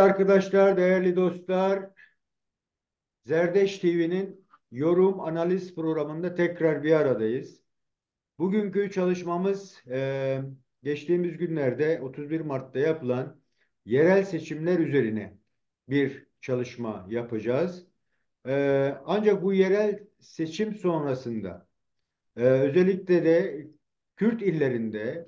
Değerli arkadaşlar, değerli dostlar, Zerdeş TV'nin yorum analiz programında tekrar bir aradayız. Bugünkü çalışmamız e, geçtiğimiz günlerde 31 Mart'ta yapılan yerel seçimler üzerine bir çalışma yapacağız. E, ancak bu yerel seçim sonrasında e, özellikle de Kürt illerinde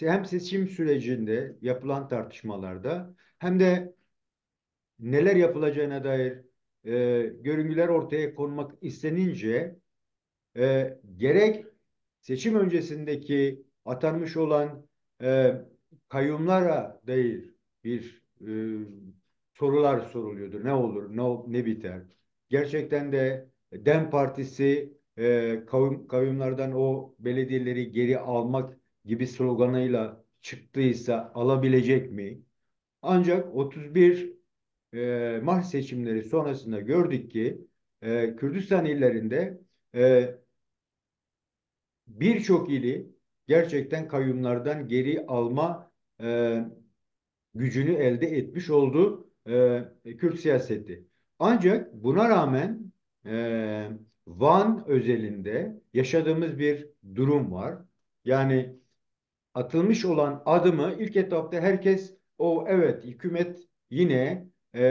hem seçim sürecinde yapılan tartışmalarda hem de neler yapılacağına dair e, görüngüler ortaya konmak istenince e, gerek seçim öncesindeki atanmış olan e, kayyumlara dair bir e, sorular soruluyordu. Ne olur, ne, ne biter? Gerçekten de DEM Partisi e, kavim, kavimlerden o belediyeleri geri almak gibi sloganıyla çıktıysa alabilecek mi? Ancak 31 e, Mart seçimleri sonrasında gördük ki e, Kürdistan illerinde e, birçok ili gerçekten kayyumlardan geri alma e, gücünü elde etmiş oldu e, Kürt siyaseti. Ancak buna rağmen e, Van özelinde yaşadığımız bir durum var. Yani atılmış olan adımı ilk etapta herkes o evet hükümet yine e,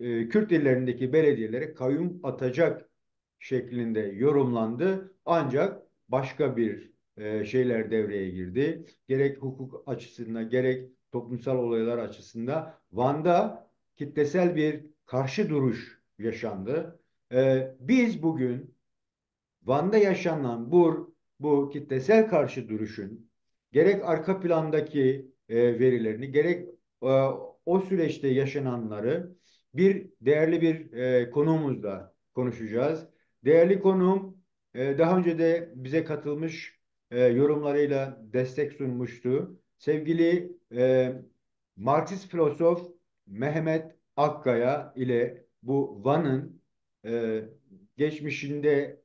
e, Kürt illerindeki belediyelere kayyum atacak şeklinde yorumlandı. Ancak başka bir e, şeyler devreye girdi. Gerek hukuk açısından gerek toplumsal olaylar açısından Van'da kitlesel bir karşı duruş yaşandı. E, biz bugün Van'da yaşanan bu, bu kitlesel karşı duruşun gerek arka plandaki e, verilerini gerek ee, o süreçte yaşananları bir değerli bir e, konuğumuzla konuşacağız. Değerli konuğum e, daha önce de bize katılmış e, yorumlarıyla destek sunmuştu. Sevgili e, Marksist filozof Mehmet Akkaya ile bu Van'ın e, geçmişinde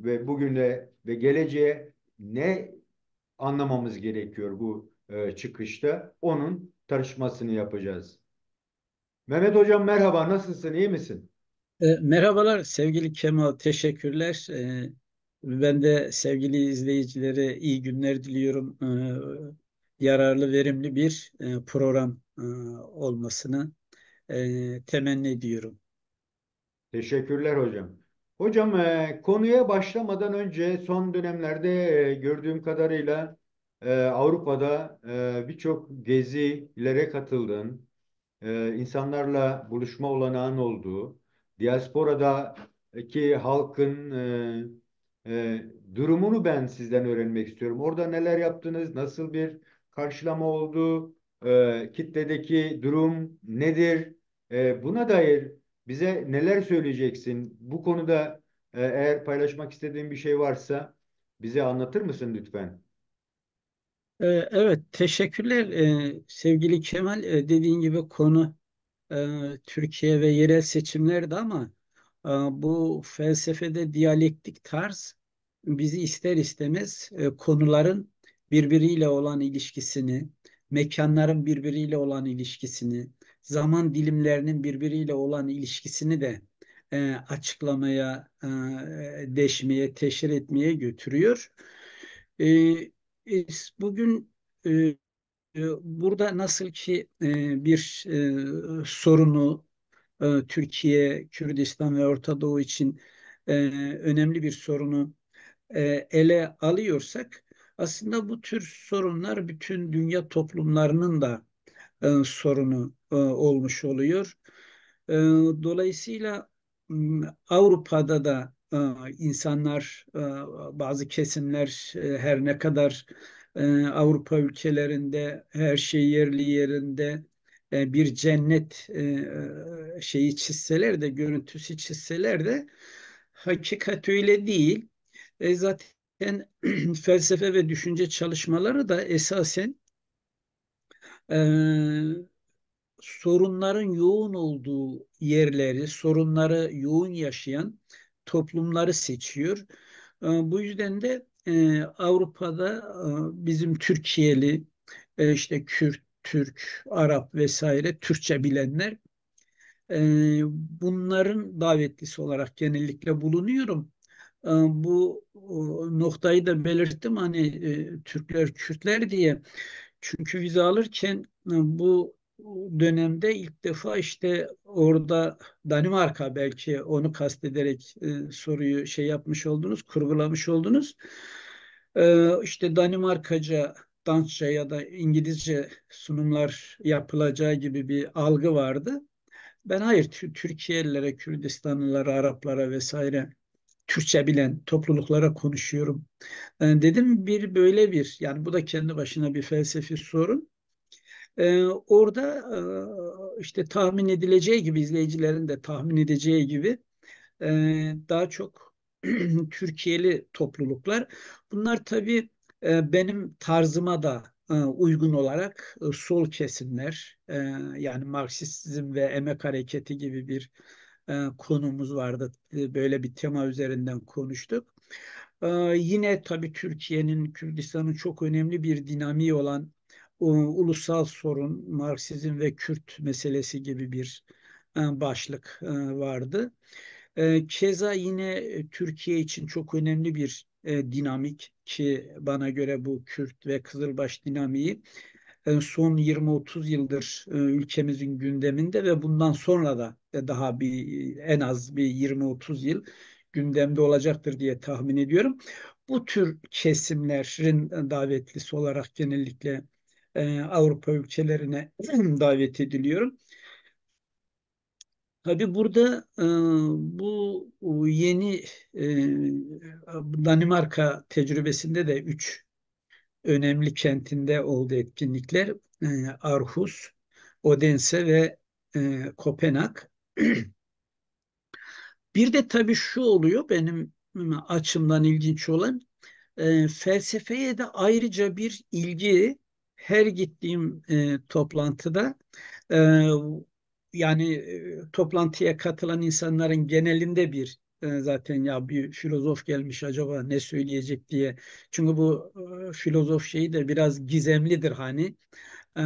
ve bugüne ve geleceğe ne anlamamız gerekiyor bu e, çıkışta onun tartışmasını yapacağız. Mehmet Hocam merhaba, nasılsın, iyi misin? E, merhabalar sevgili Kemal, teşekkürler. E, ben de sevgili izleyicilere iyi günler diliyorum. E, yararlı, verimli bir e, program e, olmasını e, temenni ediyorum. Teşekkürler hocam. Hocam e, konuya başlamadan önce son dönemlerde e, gördüğüm kadarıyla e, Avrupa'da e, birçok gezilere katıldın, e, insanlarla buluşma olanağın olduğu, diasporadaki halkın e, e, durumunu ben sizden öğrenmek istiyorum. Orada neler yaptınız, nasıl bir karşılama oldu, e, kitledeki durum nedir? E, buna dair bize neler söyleyeceksin? Bu konuda e, eğer paylaşmak istediğin bir şey varsa bize anlatır mısın lütfen? Ee, evet, teşekkürler ee, sevgili Kemal. E, dediğin gibi konu e, Türkiye ve yerel seçimlerdi ama e, bu felsefede diyalektik tarz bizi ister istemez e, konuların birbiriyle olan ilişkisini, mekanların birbiriyle olan ilişkisini, zaman dilimlerinin birbiriyle olan ilişkisini de açıklamaya, deşmeye, teşhir etmeye götürüyor bugün e, e, burada nasıl ki e, bir sorunu Türkiye, Kürdistan ve Orta Doğu için önemli bir sorunu ele alıyorsak aslında bu tür sorunlar bütün dünya toplumlarının da sorunu olmuş oluyor. dolayısıyla Avrupa'da da ee, insanlar e, bazı kesimler e, her ne kadar e, Avrupa ülkelerinde her şey yerli yerinde bir cennet şeyi çizseler de görüntüsü çizseler de hakikat öyle değil. E zaten felsefe ve düşünce çalışmaları da esasen e, sorunların yoğun olduğu yerleri, sorunları yoğun yaşayan toplumları seçiyor. Ee, bu yüzden de e, Avrupa'da e, bizim Türkiye'li e, işte Kürt, Türk, Arap vesaire Türkçe bilenler bunların davetlisi olarak genellikle bulunuyorum. Bu noktayı da belirttim hani Türkler Kürtler diye. Çünkü vize alırken bu dönemde ilk defa işte orada Danimarka belki onu kastederek e, soruyu şey yapmış oldunuz, kurgulamış oldunuz. E, işte Danimarkaca, Dansça ya da İngilizce sunumlar yapılacağı gibi bir algı vardı. Ben hayır, Türkiye'lilere, Kürdistanlılara, Araplara vesaire Türkçe bilen topluluklara konuşuyorum. Yani e, dedim bir böyle bir yani bu da kendi başına bir felsefi sorun. Ee, orada e, işte tahmin edileceği gibi izleyicilerin de tahmin edeceği gibi e, daha çok Türkiye'li topluluklar. Bunlar tabii e, benim tarzıma da e, uygun olarak e, sol kesimler e, yani Marksizm ve emek hareketi gibi bir e, konumuz vardı. E, böyle bir tema üzerinden konuştuk. Ee, yine tabii Türkiye'nin, Kürdistan'ın çok önemli bir dinamiği olan e, ulusal sorun, Marksizm ve Kürt meselesi gibi bir e, başlık e, vardı. Keza yine Türkiye için çok önemli bir dinamik ki bana göre bu Kürt ve Kızılbaş dinamiği son 20-30 yıldır ülkemizin gündeminde ve bundan sonra da daha bir en az bir 20-30 yıl gündemde olacaktır diye tahmin ediyorum. Bu tür kesimlerin davetlisi olarak genellikle e, Avrupa ülkelerine davet ediliyorum. Tabi burada e, bu yeni e, Danimarka tecrübesinde de üç önemli kentinde oldu etkinlikler. E, Arhus, Odense ve e, Kopenhag. Bir de tabii şu oluyor benim açımdan ilginç olan e, felsefeye de ayrıca bir ilgi her gittiğim e, toplantıda e, yani e, toplantıya katılan insanların genelinde bir e, zaten ya bir filozof gelmiş acaba ne söyleyecek diye. Çünkü bu e, filozof şeyi de biraz gizemlidir hani. E,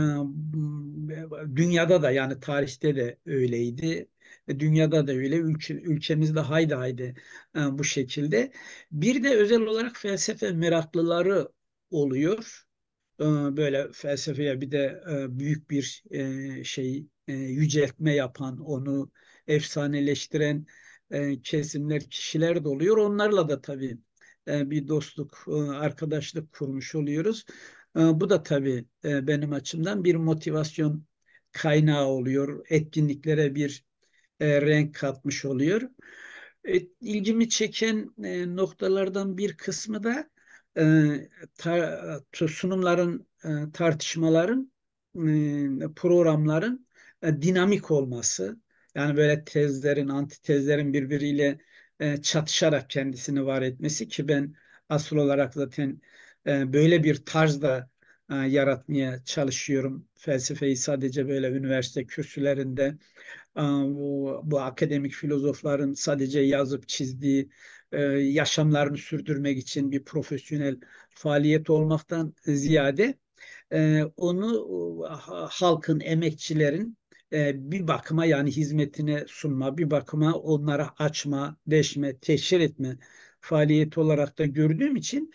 dünyada da yani tarihte de öyleydi. E, dünyada da öyle, ülke, ülkemizde haydi haydi e, bu şekilde. Bir de özel olarak felsefe meraklıları oluyor. Ee, böyle felsefeye bir de e, büyük bir e, şey e, yüceltme yapan, onu efsaneleştiren kesimler, kişiler de oluyor. Onlarla da tabi bir dostluk, arkadaşlık kurmuş oluyoruz. Bu da tabi benim açımdan bir motivasyon kaynağı oluyor. Etkinliklere bir renk katmış oluyor. ilgimi çeken noktalardan bir kısmı da e, sunumların, e, tartışmaların, e, programların e, dinamik olması, yani böyle tezlerin, antitezlerin birbiriyle e, çatışarak kendisini var etmesi ki ben asıl olarak zaten e, böyle bir tarzda e, yaratmaya çalışıyorum. Felsefeyi sadece böyle üniversite kürsülerinde e, bu, bu akademik filozofların sadece yazıp çizdiği e, yaşamlarını sürdürmek için bir profesyonel faaliyet olmaktan ziyade e, onu e, halkın, emekçilerin e, bir bakıma yani hizmetine sunma, bir bakıma onlara açma, deşme, teşhir etme faaliyeti olarak da gördüğüm için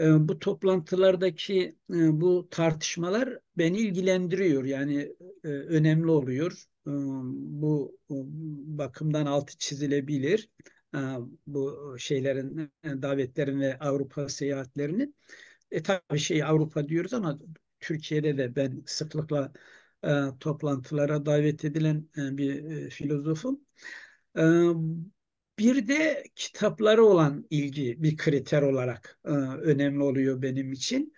e, bu toplantılardaki e, bu tartışmalar beni ilgilendiriyor. Yani e, önemli oluyor. E, bu e, bakımdan altı çizilebilir. E, bu şeylerin e, davetlerin ve Avrupa seyahatlerinin e tabii şey Avrupa diyoruz ama Türkiye'de de ben sıklıkla e, toplantılara davet edilen e, bir e, filozofum. E, bir de kitapları olan ilgi bir kriter olarak e, önemli oluyor benim için.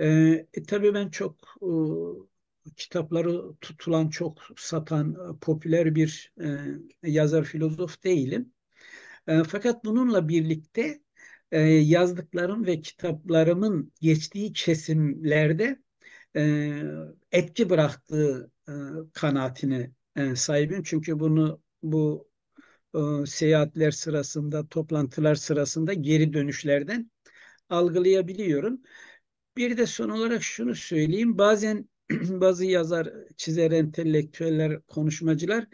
E, e, tabii ben çok e, kitapları tutulan, çok satan, e, popüler bir e, yazar filozof değilim. Ee, fakat bununla birlikte e, yazdıklarım ve kitaplarımın geçtiği kesimlerde e, etki bıraktığı e, kanaatine e, sahibim. Çünkü bunu bu e, seyahatler sırasında, toplantılar sırasında geri dönüşlerden algılayabiliyorum. Bir de son olarak şunu söyleyeyim. Bazen bazı yazar, çizer, entelektüeller, konuşmacılar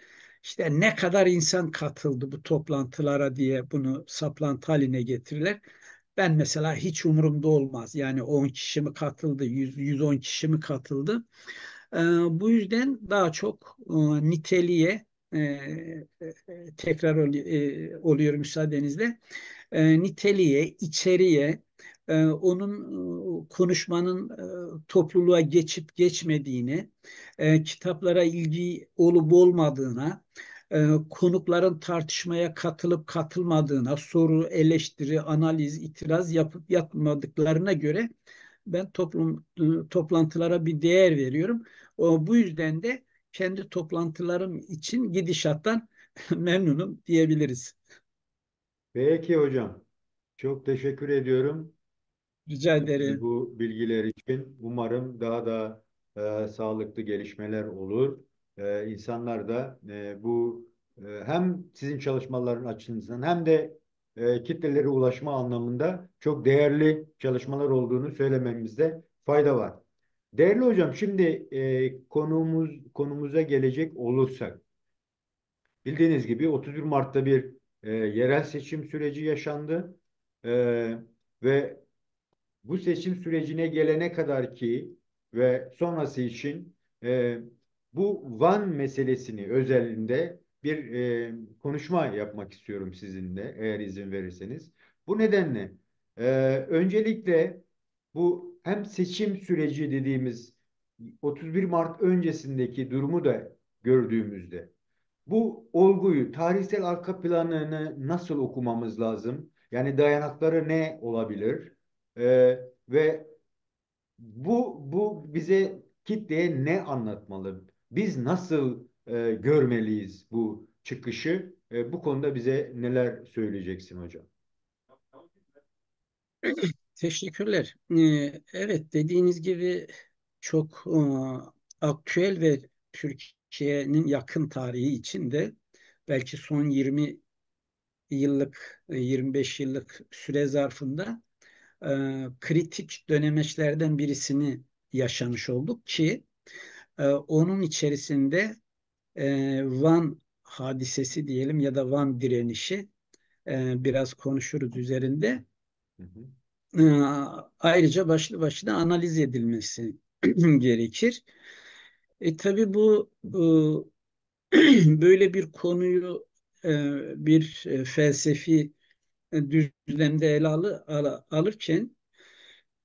işte ne kadar insan katıldı bu toplantılara diye bunu saplantı haline getirirler. Ben mesela hiç umurumda olmaz. Yani 10 kişi mi katıldı, 100, 110 kişi mi katıldı? Ee, bu yüzden daha çok e, niteliğe e, e tekrar ol, e, oluyor müsaadenizle. E, niteliğe, içeriye. Ee, onun e, konuşmanın e, topluluğa geçip geçmediğini, e, kitaplara ilgi olup olmadığına, konukların tartışmaya katılıp katılmadığına, soru, eleştiri, analiz, itiraz yapıp yapmadıklarına göre ben toplum toplantılara bir değer veriyorum. O, bu yüzden de kendi toplantılarım için gidişattan memnunum diyebiliriz. Peki hocam. Çok teşekkür ediyorum. Rica ederim. Bu bilgiler için umarım daha da e, sağlıklı gelişmeler olur. E, insanlar da e, bu e, hem sizin çalışmaların açısından hem de e, kitlelere ulaşma anlamında çok değerli çalışmalar olduğunu söylememizde fayda var. Değerli hocam şimdi e, konumuz konumuza gelecek olursak bildiğiniz gibi 31 Mart'ta bir e, yerel seçim süreci yaşandı e, ve bu seçim sürecine gelene kadar ki ve sonrası için e, bu Van meselesini özelinde bir e, konuşma yapmak istiyorum sizinle eğer izin verirseniz. Bu nedenle e, öncelikle bu hem seçim süreci dediğimiz 31 Mart öncesindeki durumu da gördüğümüzde bu olguyu, tarihsel arka planını nasıl okumamız lazım? Yani dayanakları ne olabilir? Ee, ve bu bu bize kitleye ne anlatmalı? Biz nasıl e, görmeliyiz bu çıkışı? E, bu konuda bize neler söyleyeceksin hocam? Teşekkürler. Ee, evet dediğiniz gibi çok e, aktüel ve Türkiye'nin yakın tarihi içinde belki son 20 yıllık 25 e, yıllık süre zarfında e, kritik dönemeçlerden birisini yaşamış olduk ki e, onun içerisinde e, Van hadisesi diyelim ya da Van direnişi e, biraz konuşuruz üzerinde. E, ayrıca başlı başına analiz edilmesi gerekir. E, tabii bu e, böyle bir konuyu e, bir e, felsefi düzlemde ele alı, al, alırken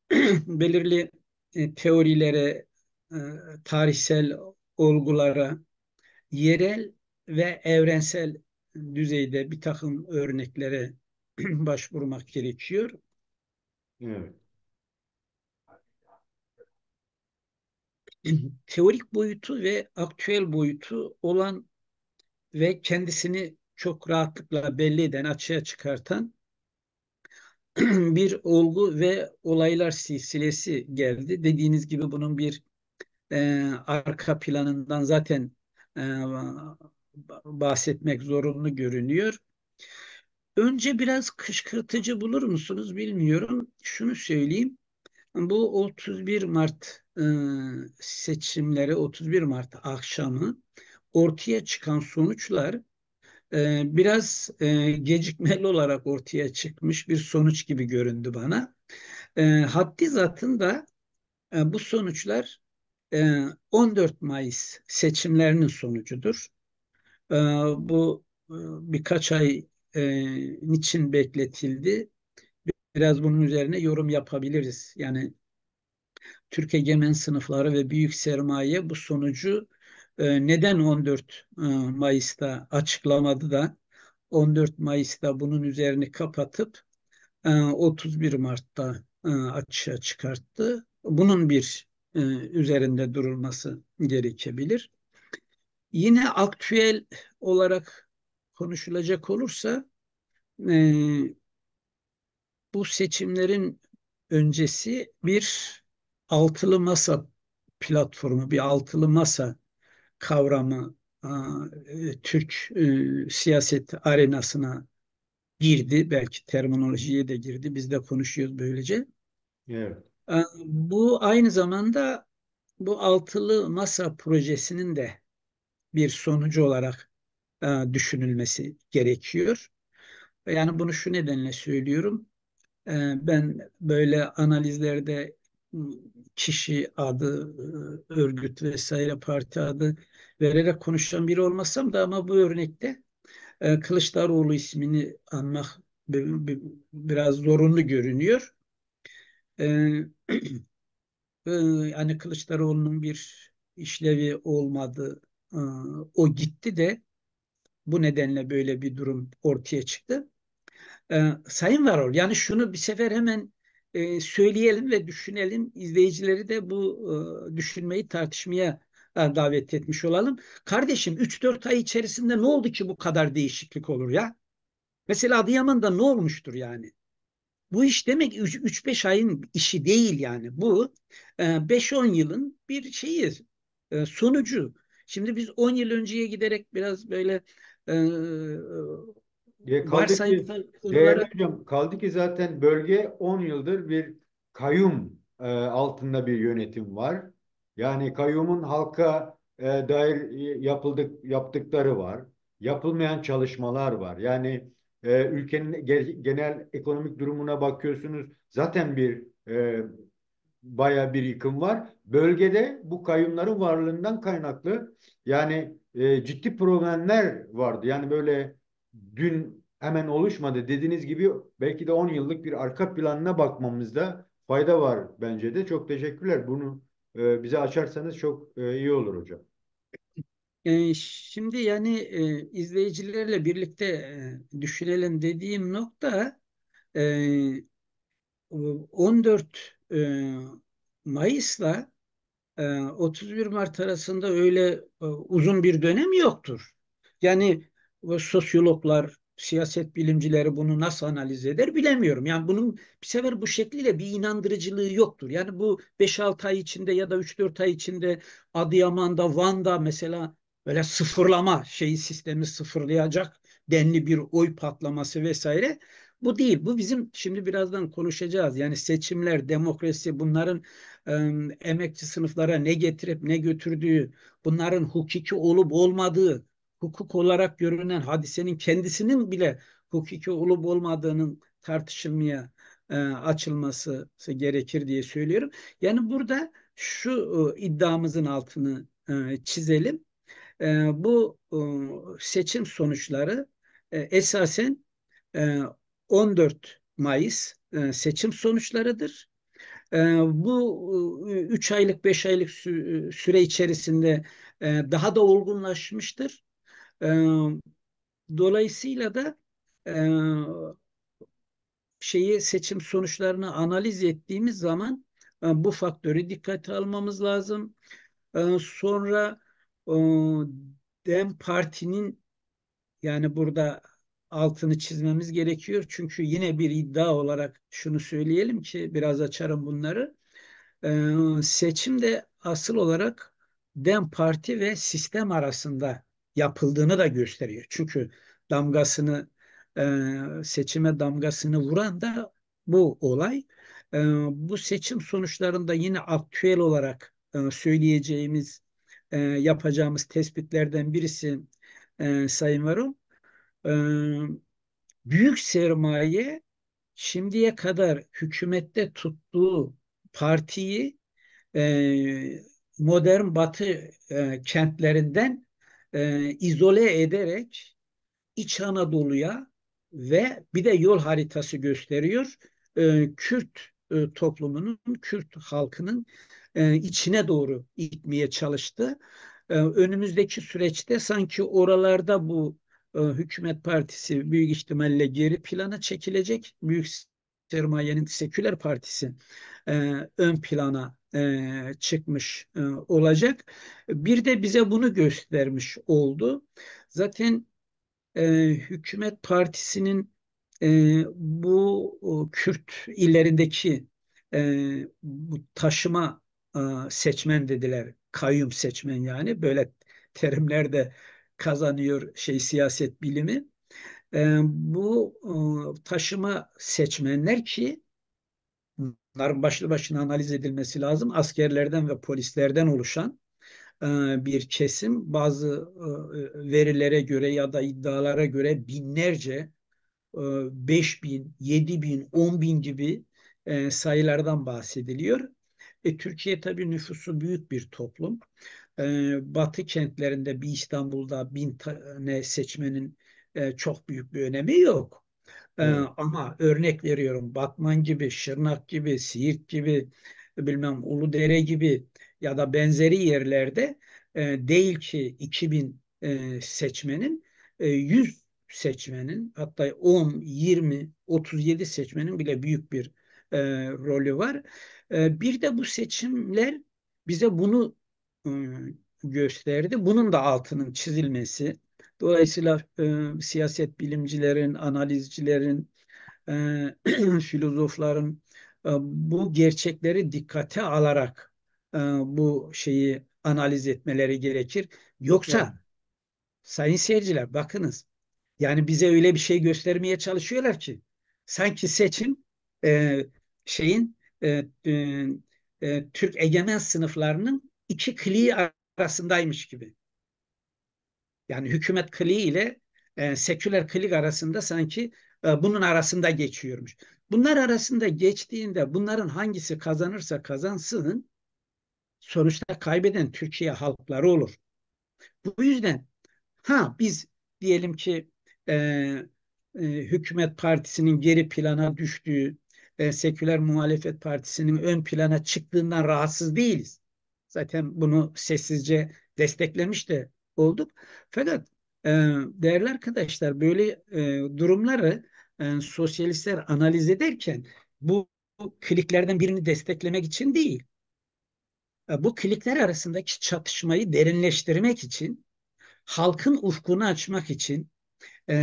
belirli e, teorilere, e, tarihsel olgulara, yerel ve evrensel düzeyde bir takım örneklere başvurmak gerekiyor. Evet. Teorik boyutu ve aktüel boyutu olan ve kendisini çok rahatlıkla belli eden, açığa çıkartan bir olgu ve olaylar silsilesi geldi. Dediğiniz gibi bunun bir e, arka planından zaten e, bahsetmek zorunlu görünüyor. Önce biraz kışkırtıcı bulur musunuz bilmiyorum. Şunu söyleyeyim. Bu 31 Mart e, seçimleri, 31 Mart akşamı ortaya çıkan sonuçlar ee, biraz e, gecikmeli olarak ortaya çıkmış bir sonuç gibi göründü bana. Ee, e, haddi zatında bu sonuçlar 14 e, Mayıs seçimlerinin sonucudur. Ee, bu e, birkaç ay için bekletildi? Biraz bunun üzerine yorum yapabiliriz. Yani Türk egemen sınıfları ve büyük sermaye bu sonucu e, neden 14 e, Mayıs'ta açıklamadı da 14 Mayıs'ta bunun üzerini kapatıp e, 31 Mart'ta e, açığa çıkarttı. Bunun bir e, üzerinde durulması gerekebilir. Yine aktüel olarak konuşulacak olursa e, bu seçimlerin öncesi bir altılı masa platformu, bir altılı masa kavramı e, Türk e, siyaset arenasına girdi. Belki terminolojiye de girdi. Biz de konuşuyoruz böylece. Evet. Bu aynı zamanda bu altılı masa projesinin de bir sonucu olarak düşünülmesi gerekiyor. Yani bunu şu nedenle söylüyorum. E, ben böyle analizlerde kişi adı, e, örgüt vesaire parti adı vererek konuşan biri olmasam da ama bu örnekte e, Kılıçdaroğlu ismini anmak biraz zorunlu görünüyor. E, yani Kılıçdaroğlu'nun bir işlevi olmadı. O gitti de bu nedenle böyle bir durum ortaya çıktı. Sayın Varol yani şunu bir sefer hemen e, söyleyelim ve düşünelim. İzleyicileri de bu e, düşünmeyi tartışmaya e, davet etmiş olalım. Kardeşim 3-4 ay içerisinde ne oldu ki bu kadar değişiklik olur ya? Mesela Adıyaman'da ne olmuştur yani? Bu iş demek 3-5 ayın işi değil yani. Bu 5-10 e, yılın bir şeyi, e, sonucu. Şimdi biz 10 yıl önceye giderek biraz böyle e, ya kaldı varsayımsal ki, soruları... hocam, kaldı ki zaten bölge 10 yıldır bir kayyum e, altında bir yönetim var. Yani kayyumun halka e, dair e, yapıldık yaptıkları var. Yapılmayan çalışmalar var. Yani e, ülkenin genel ekonomik durumuna bakıyorsunuz. Zaten bir e, baya bir yıkım var. Bölgede bu kayyumların varlığından kaynaklı yani e, ciddi problemler vardı. Yani böyle dün hemen oluşmadı. Dediğiniz gibi belki de 10 yıllık bir arka planına bakmamızda fayda var bence de. Çok teşekkürler. Bunu e, bize açarsanız çok e, iyi olur hocam. E, şimdi yani e, izleyicilerle birlikte e, düşünelim dediğim nokta 14 e, e, Mayıs'la 31 e, Mart arasında öyle uzun bir dönem yoktur. Yani sosyologlar, siyaset bilimcileri bunu nasıl analiz eder bilemiyorum. Yani bunun bir sefer bu şekliyle bir inandırıcılığı yoktur. Yani bu 5-6 ay içinde ya da 3-4 ay içinde Adıyaman'da, Van'da mesela böyle sıfırlama şeyi sistemi sıfırlayacak denli bir oy patlaması vesaire bu değil. Bu bizim şimdi birazdan konuşacağız. Yani seçimler, demokrasi bunların e, emekçi sınıflara ne getirip ne götürdüğü, bunların hukuki olup olmadığı, hukuk olarak görünen hadisenin kendisinin bile hukuki olup olmadığının tartışılmaya e, açılması gerekir diye söylüyorum. Yani burada şu e, iddiamızın altını e, çizelim. E, bu e, seçim sonuçları e, esasen e, 14 Mayıs e, seçim sonuçlarıdır. E, bu 3 e, aylık 5 aylık sü süre içerisinde e, daha da olgunlaşmıştır. E, dolayısıyla da e, şeyi seçim sonuçlarını analiz ettiğimiz zaman e, bu faktörü dikkate almamız lazım. E, sonra e, Dem Parti'nin yani burada altını çizmemiz gerekiyor. Çünkü yine bir iddia olarak şunu söyleyelim ki biraz açarım bunları. Ee, seçim de asıl olarak DEM Parti ve sistem arasında yapıldığını da gösteriyor. Çünkü damgasını e, seçime damgasını vuran da bu olay. E, bu seçim sonuçlarında yine aktüel olarak e, söyleyeceğimiz e, yapacağımız tespitlerden birisi e, Sayın Varol. E, büyük sermaye şimdiye kadar hükümette tuttuğu partiyi e, modern batı e, kentlerinden e, izole ederek İç Anadolu'ya ve bir de yol haritası gösteriyor. E, Kürt e, toplumunun, Kürt halkının e, içine doğru itmeye çalıştı. E, önümüzdeki süreçte sanki oralarda bu e, hükümet partisi büyük ihtimalle geri plana çekilecek. Büyük sermayenin seküler partisi e, ön plana e, çıkmış e, olacak. Bir de bize bunu göstermiş oldu. Zaten e, hükümet partisinin e, bu Kürt illerindeki e, bu taşıma e, seçmen dediler. Kayyum seçmen yani böyle terimler de kazanıyor şey siyaset bilimi. E, bu e, taşıma seçmenler ki Bunların başlı başına analiz edilmesi lazım. Askerlerden ve polislerden oluşan e, bir kesim bazı e, verilere göre ya da iddialara göre binlerce 5 e, bin, 7 bin, 10 bin gibi sayılardan bahsediliyor. E, Türkiye tabii nüfusu büyük bir toplum. E, batı kentlerinde bir İstanbul'da bin tane seçmenin e, çok büyük bir önemi yok. Ee, ama örnek veriyorum Batman gibi, Şırnak gibi, Siirt gibi, bilmem Uludere gibi ya da benzeri yerlerde e, değil ki 2000 e, seçmenin e, 100 seçmenin hatta 10, 20, 37 seçmenin bile büyük bir e, rolü var. E, bir de bu seçimler bize bunu e, gösterdi. Bunun da altının çizilmesi Dolayısıyla e, siyaset bilimcilerin, analizcilerin, e, filozofların e, bu gerçekleri dikkate alarak e, bu şeyi analiz etmeleri gerekir. Yoksa yani. sayın seyirciler bakınız yani bize öyle bir şey göstermeye çalışıyorlar ki sanki seçim e, şeyin e, e, e Türk egemen sınıflarının iki kliği arasındaymış gibi. Yani hükümet kliği ile e, seküler klik arasında sanki e, bunun arasında geçiyormuş. Bunlar arasında geçtiğinde bunların hangisi kazanırsa kazansın sonuçta kaybeden Türkiye halkları olur. Bu yüzden ha biz diyelim ki e, e, hükümet partisinin geri plana düştüğü e, seküler muhalefet partisinin ön plana çıktığından rahatsız değiliz. Zaten bunu sessizce desteklemiş de olduk. Fakat e, değerli arkadaşlar böyle e, durumları e, sosyalistler analiz ederken bu, bu kliklerden birini desteklemek için değil. E, bu klikler arasındaki çatışmayı derinleştirmek için, halkın ufkunu açmak için, e,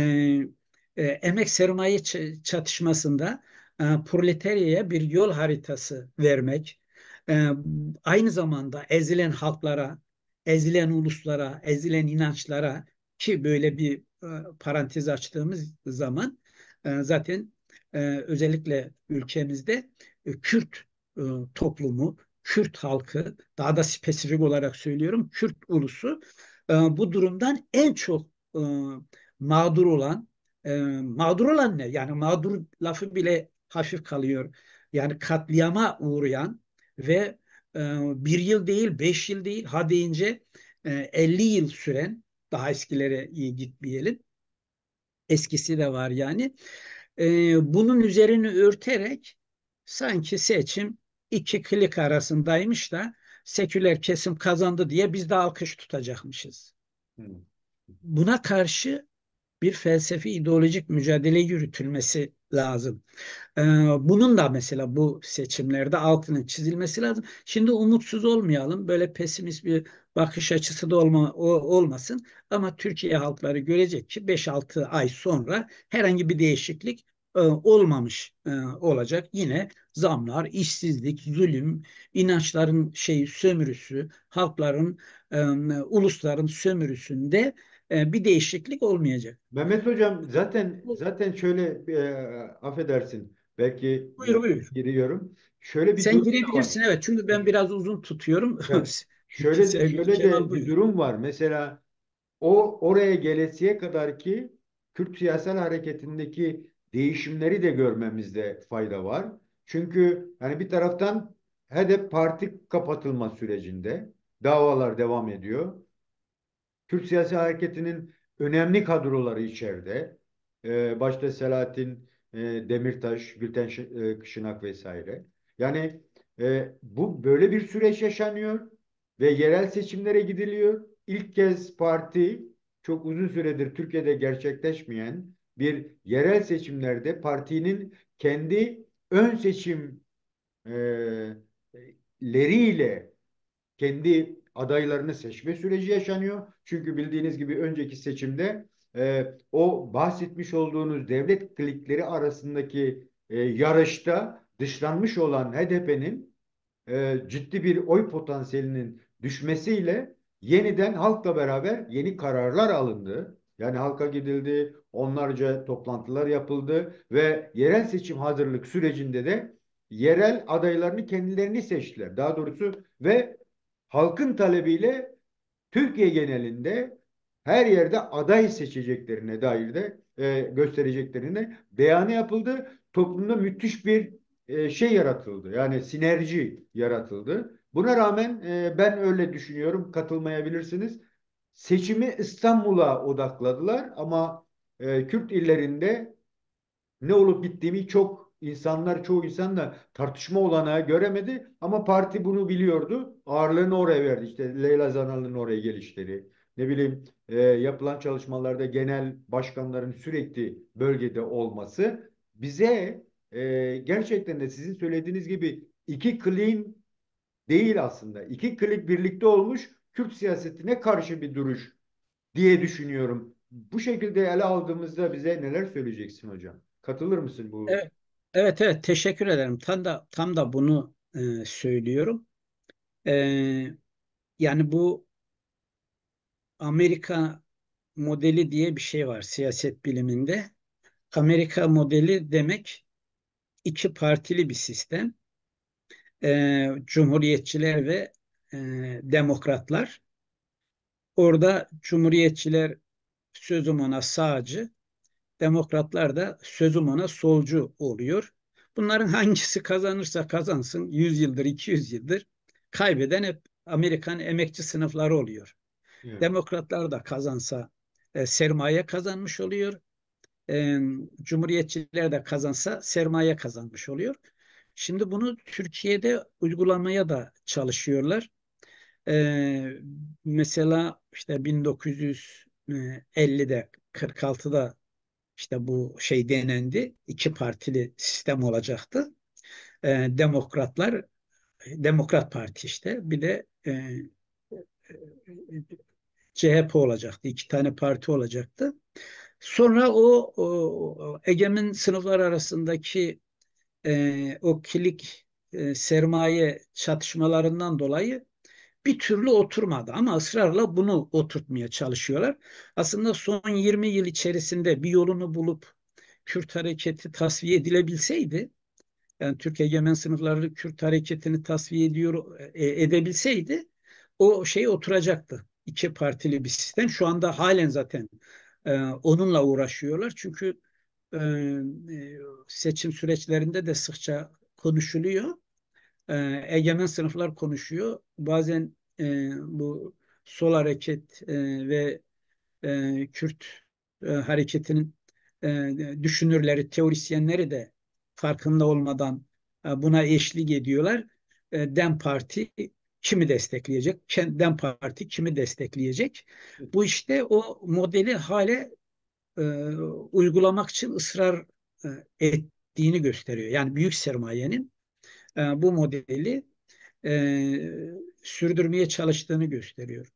e, emek sermaye çatışmasında e, proletaryaya bir yol haritası vermek, e, aynı zamanda ezilen halklara ezilen uluslara, ezilen inançlara ki böyle bir e, parantez açtığımız zaman e, zaten e, özellikle ülkemizde Kürt toplumu, Kürt halkı, daha da spesifik olarak söylüyorum Kürt ulusu bu durumdan en çok mağdur olan, mağdur olan ne? Yani mağdur lafı bile hafif kalıyor. Yani katliama uğrayan ve ee, bir yıl değil, beş yıl değil, ha deyince 50 e, yıl süren, daha eskilere gitmeyelim. Eskisi de var yani. Ee, bunun üzerini örterek sanki seçim iki klik arasındaymış da seküler kesim kazandı diye biz de alkış tutacakmışız. Hmm. Buna karşı bir felsefi ideolojik mücadele yürütülmesi lazım. Ee, bunun da mesela bu seçimlerde altının çizilmesi lazım. Şimdi umutsuz olmayalım. Böyle pesimist bir bakış açısı da olma, o, olmasın. Ama Türkiye halkları görecek ki 5-6 ay sonra herhangi bir değişiklik e, olmamış e, olacak. Yine zamlar, işsizlik, zulüm, inançların şey sömürüsü, halkların, e, ulusların sömürüsünde e, bir değişiklik olmayacak. Mehmet Hocam zaten zaten şöyle e, affedersin belki buyur, buyur. giriyorum. Şöyle bir Sen girebilirsin var. evet çünkü ben biraz uzun tutuyorum. Evet. Şöyle şöyle de buyur. bir durum var. Mesela o oraya gelesiye kadar ki Kürt siyasal hareketindeki değişimleri de görmemizde fayda var. Çünkü hani bir taraftan HDP parti kapatılma sürecinde davalar devam ediyor. Kürt siyasi hareketinin önemli kadroları içeride. Ee, başta Selahattin e, Demirtaş, Gülten Kışınak e, vesaire. Yani e, bu böyle bir süreç yaşanıyor ve yerel seçimlere gidiliyor. İlk kez parti çok uzun süredir Türkiye'de gerçekleşmeyen bir yerel seçimlerde partinin kendi ön seçimleriyle kendi adaylarını seçme süreci yaşanıyor. Çünkü bildiğiniz gibi önceki seçimde e, o bahsetmiş olduğunuz devlet klikleri arasındaki e, yarışta dışlanmış olan HDP'nin e, ciddi bir oy potansiyelinin düşmesiyle yeniden halkla beraber yeni kararlar alındı. Yani halka gidildi, onlarca toplantılar yapıldı ve yerel seçim hazırlık sürecinde de yerel adaylarını kendilerini seçtiler. Daha doğrusu ve halkın talebiyle Türkiye genelinde her yerde aday seçeceklerine dair de e, göstereceklerine beyanı yapıldı. Toplumda müthiş bir e, şey yaratıldı. Yani sinerji yaratıldı. Buna rağmen e, ben öyle düşünüyorum. Katılmayabilirsiniz. Seçimi İstanbul'a odakladılar ama e, Kürt illerinde ne olup bittiğini çok insanlar çoğu insan da tartışma olanağı göremedi ama parti bunu biliyordu. Ağırlığını oraya verdi. işte Leyla Zanal'ın oraya gelişleri. Ne bileyim e, yapılan çalışmalarda genel başkanların sürekli bölgede olması bize e, gerçekten de sizin söylediğiniz gibi iki kliğin değil aslında. İki klik birlikte olmuş Kürt siyasetine karşı bir duruş diye düşünüyorum. Bu şekilde ele aldığımızda bize neler söyleyeceksin hocam? Katılır mısın bu? Evet. Evet evet teşekkür ederim. Tam da tam da bunu e, söylüyorum. E, yani bu Amerika modeli diye bir şey var siyaset biliminde. Amerika modeli demek iki partili bir sistem. E, cumhuriyetçiler ve e, demokratlar. Orada cumhuriyetçiler sözüm ona sağcı, demokratlar da sözüm ona solcu oluyor. Bunların hangisi kazanırsa kazansın 100 yıldır 200 yıldır kaybeden hep Amerikan emekçi sınıfları oluyor. Evet. Demokratlar da kazansa e, sermaye kazanmış oluyor. E, Cumhuriyetçiler de kazansa sermaye kazanmış oluyor. Şimdi bunu Türkiye'de uygulamaya da çalışıyorlar. E, mesela işte 1950'de e, 46'da işte bu şey denendi. iki partili sistem olacaktı. E, demokratlar Demokrat Parti işte bir de e, e, e CHP olacaktı. iki tane parti olacaktı. Sonra o, o Egemen sınıflar arasındaki e, o kilik e, sermaye çatışmalarından dolayı bir türlü oturmadı ama ısrarla bunu oturtmaya çalışıyorlar. Aslında son 20 yıl içerisinde bir yolunu bulup Kürt hareketi tasfiye edilebilseydi yani Türk egemen sınıfları Kürt hareketini tasfiye ediyor e, edebilseydi o şey oturacaktı. İki partili bir sistem. Şu anda halen zaten e, onunla uğraşıyorlar. Çünkü e, e seçim süreçlerinde de sıkça konuşuluyor e, egemen sınıflar konuşuyor. Bazen e, bu sol hareket e, ve e, Kürt e, hareketinin e, düşünürleri, teorisyenleri de farkında olmadan e, buna eşlik ediyorlar. E, Dem Parti kimi destekleyecek? Dem Parti kimi destekleyecek? Bu işte o modeli hale e, uygulamak için ısrar e, ettiğini gösteriyor. Yani büyük sermayenin e, bu modeli e, sürdürmeye çalıştığını gösteriyor.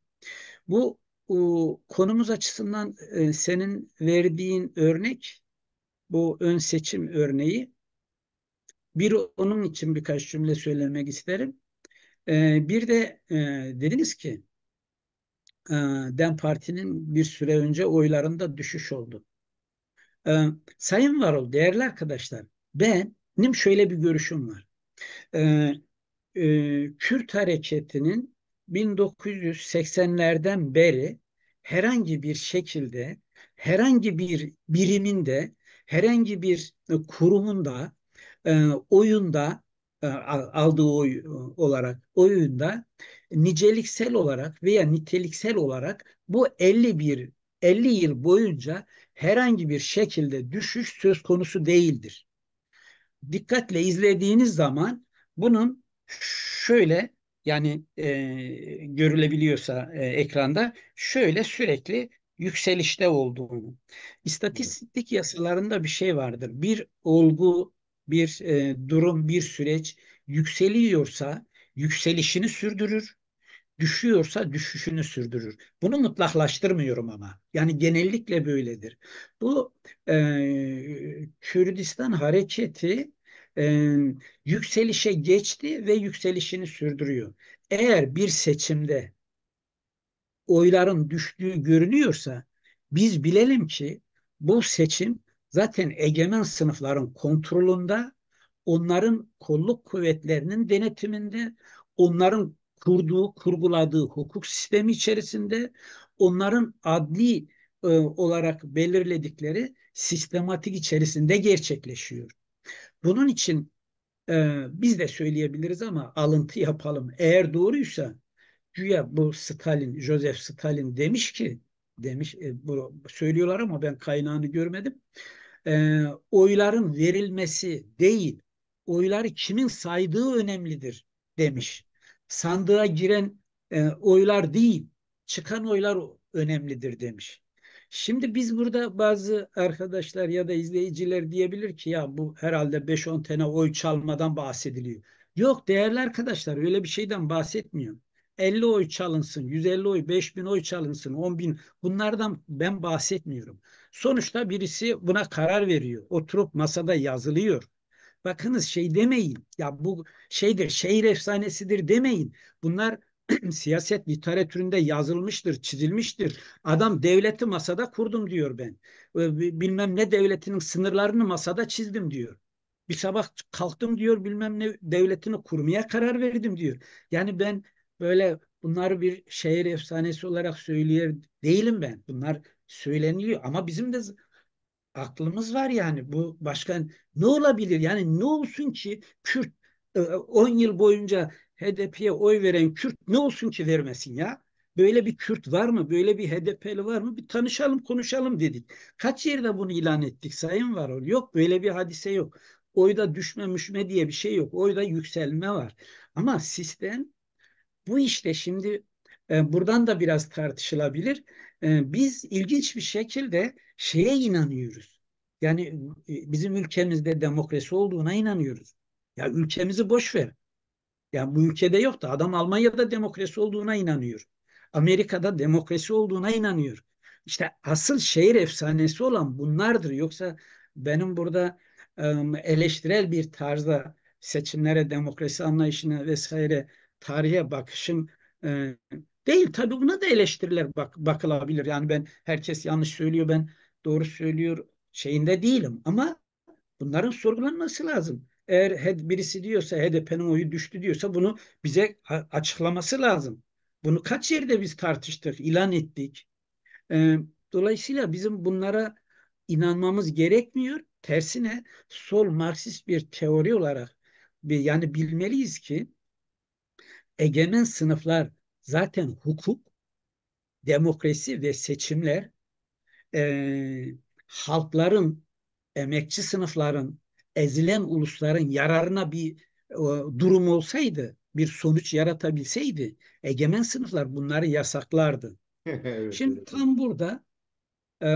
Bu o, konumuz açısından e, senin verdiğin örnek bu ön seçim örneği bir onun için birkaç cümle söylemek isterim. E, bir de e, dediniz ki e, DEM Parti'nin bir süre önce oylarında düşüş oldu. E, Sayın Varol, değerli arkadaşlar, benim şöyle bir görüşüm var. E, e, Kürt hareketinin 1980'lerden beri herhangi bir şekilde herhangi bir biriminde, herhangi bir kurumunda, e, oyunda e, aldığı oy olarak oyunda niceliksel olarak veya niteliksel olarak bu 51 50 yıl boyunca herhangi bir şekilde düşüş söz konusu değildir dikkatle izlediğiniz zaman bunun şöyle yani e, görülebiliyorsa e, ekranda şöyle sürekli yükselişte olduğunu. İstatistik yasalarında bir şey vardır. Bir olgu, bir e, durum, bir süreç yükseliyorsa yükselişini sürdürür düşüyorsa düşüşünü sürdürür. Bunu mutlaklaştırmıyorum ama. Yani genellikle böyledir. Bu e, Kürdistan hareketi e, yükselişe geçti ve yükselişini sürdürüyor. Eğer bir seçimde oyların düştüğü görünüyorsa biz bilelim ki bu seçim zaten egemen sınıfların kontrolünde, onların kolluk kuvvetlerinin denetiminde, onların kurduğu, kurguladığı hukuk sistemi içerisinde onların adli e, olarak belirledikleri sistematik içerisinde gerçekleşiyor. Bunun için e, biz de söyleyebiliriz ama alıntı yapalım. Eğer doğruysa güya bu Stalin, Joseph Stalin demiş ki demiş e, bu söylüyorlar ama ben kaynağını görmedim. E, oyların verilmesi değil, oyları kimin saydığı önemlidir demiş sandığa giren e, oylar değil, çıkan oylar önemlidir demiş. Şimdi biz burada bazı arkadaşlar ya da izleyiciler diyebilir ki ya bu herhalde 5-10 tane oy çalmadan bahsediliyor. Yok değerli arkadaşlar öyle bir şeyden bahsetmiyorum. 50 oy çalınsın, 150 oy, 5 bin oy çalınsın, 10 bin bunlardan ben bahsetmiyorum. Sonuçta birisi buna karar veriyor. Oturup masada yazılıyor. Bakınız şey demeyin. Ya bu şeydir, şehir efsanesidir demeyin. Bunlar siyaset literatüründe yazılmıştır, çizilmiştir. Adam devleti masada kurdum diyor ben. Bilmem ne devletinin sınırlarını masada çizdim diyor. Bir sabah kalktım diyor bilmem ne devletini kurmaya karar verdim diyor. Yani ben böyle bunları bir şehir efsanesi olarak söyleyer değilim ben. Bunlar söyleniliyor ama bizim de aklımız var yani bu başkan ne olabilir yani ne olsun ki Kürt 10 e, yıl boyunca HDP'ye oy veren Kürt ne olsun ki vermesin ya? Böyle bir Kürt var mı? Böyle bir HDP'li var mı? Bir tanışalım konuşalım dedik. Kaç yerde bunu ilan ettik Sayın Varol? Yok böyle bir hadise yok. Oyda düşme müşme diye bir şey yok. Oyda yükselme var. Ama sistem bu işte şimdi e, buradan da biraz tartışılabilir. Ee, biz ilginç bir şekilde şeye inanıyoruz. Yani e, bizim ülkemizde demokrasi olduğuna inanıyoruz. Ya ülkemizi boş ver. Ya bu ülkede yok da adam Almanya'da demokrasi olduğuna inanıyor. Amerika'da demokrasi olduğuna inanıyor. İşte asıl şehir efsanesi olan bunlardır. Yoksa benim burada eleştirel bir tarzda seçimlere, demokrasi anlayışına vesaire tarihe bakışım Değil tabi buna da eleştiriler bak, bakılabilir. Yani ben herkes yanlış söylüyor ben doğru söylüyor şeyinde değilim. Ama bunların sorgulanması lazım. Eğer birisi diyorsa HDP'nin oyu düştü diyorsa bunu bize açıklaması lazım. Bunu kaç yerde biz tartıştık, ilan ettik. Ee, dolayısıyla bizim bunlara inanmamız gerekmiyor. Tersine sol Marksist bir teori olarak bir, yani bilmeliyiz ki egemen sınıflar Zaten hukuk, demokrasi ve seçimler e, halkların, emekçi sınıfların, ezilen ulusların yararına bir e, durum olsaydı, bir sonuç yaratabilseydi egemen sınıflar bunları yasaklardı. evet, Şimdi evet. tam burada e,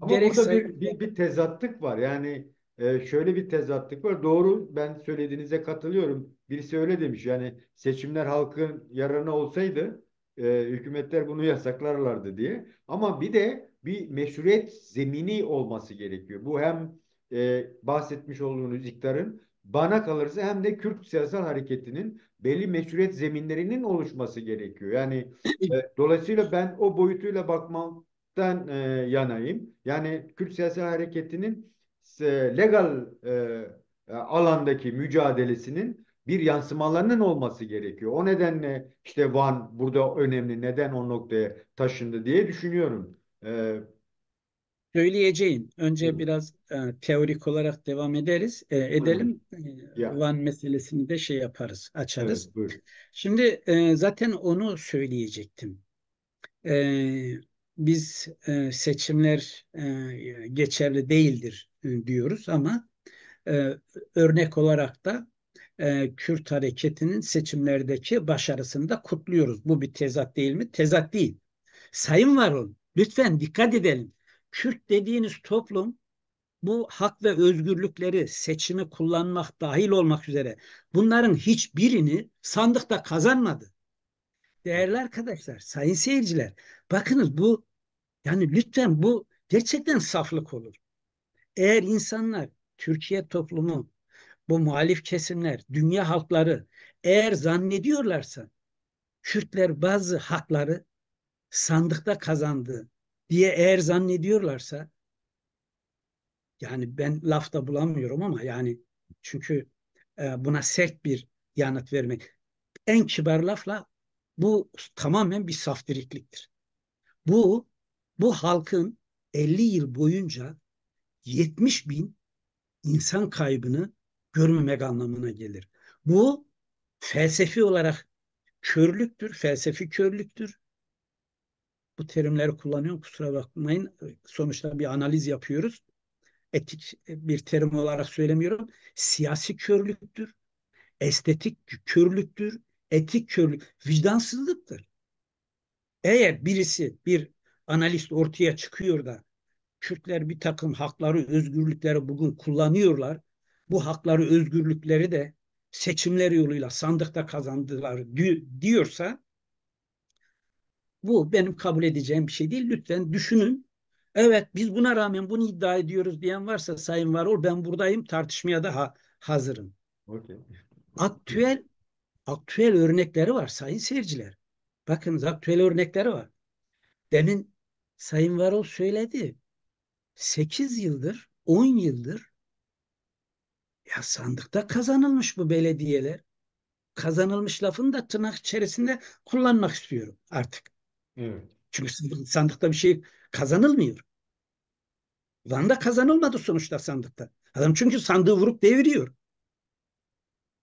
Ama gerek burada bir, bir, bir tezatlık var. Yani e, şöyle bir tezatlık var. Doğru ben söylediğinize katılıyorum Birisi öyle demiş yani seçimler halkın yararına olsaydı e, hükümetler bunu yasaklarlardı diye. Ama bir de bir meşruiyet zemini olması gerekiyor. Bu hem e, bahsetmiş olduğunuz iktidarın bana kalırsa hem de Kürt siyasal hareketinin belli meşruiyet zeminlerinin oluşması gerekiyor. Yani e, dolayısıyla ben o boyutuyla bakmaktan e, yanayım. Yani Kürt siyasal hareketinin e, legal e, alandaki mücadelesinin bir yansımalarının olması gerekiyor. O nedenle işte Van burada önemli. Neden o noktaya taşındı diye düşünüyorum. Ee, Söyleyeceğim. Önce biraz e, teorik olarak devam ederiz. E, edelim. E, Van meselesini de şey yaparız, açarız. Evet, Şimdi e, zaten onu söyleyecektim. E, biz e, seçimler e, geçerli değildir e, diyoruz ama e, örnek olarak da e, Kürt hareketinin seçimlerdeki başarısını da kutluyoruz. Bu bir tezat değil mi? Tezat değil. Sayın Varol lütfen dikkat edelim. Kürt dediğiniz toplum bu hak ve özgürlükleri seçimi kullanmak dahil olmak üzere bunların hiçbirini sandıkta kazanmadı. Değerli arkadaşlar, sayın seyirciler bakınız bu yani lütfen bu gerçekten saflık olur. Eğer insanlar Türkiye toplumu bu muhalif kesimler, dünya halkları eğer zannediyorlarsa Kürtler bazı hakları sandıkta kazandı diye eğer zannediyorlarsa yani ben lafta bulamıyorum ama yani çünkü e, buna sert bir yanıt vermek. En kibar lafla bu tamamen bir saftirikliktir. Bu bu halkın 50 yıl boyunca 70 bin insan kaybını görmemek anlamına gelir. Bu felsefi olarak körlüktür, felsefi körlüktür. Bu terimleri kullanıyorum kusura bakmayın. Sonuçta bir analiz yapıyoruz. Etik bir terim olarak söylemiyorum. Siyasi körlüktür, estetik körlüktür, etik körlük, vicdansızlıktır. Eğer birisi bir analist ortaya çıkıyor da Kürtler bir takım hakları, özgürlükleri bugün kullanıyorlar bu hakları, özgürlükleri de seçimler yoluyla sandıkta kazandılar diyorsa bu benim kabul edeceğim bir şey değil. Lütfen düşünün. Evet biz buna rağmen bunu iddia ediyoruz diyen varsa Sayın Varol ben buradayım tartışmaya daha hazırım. Okay. Aktüel aktüel örnekleri var sayın seyirciler. Bakın aktüel örnekleri var. Demin Sayın Varol söyledi. 8 yıldır, 10 yıldır ya sandıkta kazanılmış bu belediyeler. Kazanılmış lafını da tırnak içerisinde kullanmak istiyorum artık. Evet. Çünkü sandıkta bir şey kazanılmıyor. Van'da kazanılmadı sonuçta sandıkta. Adam çünkü sandığı vurup deviriyor.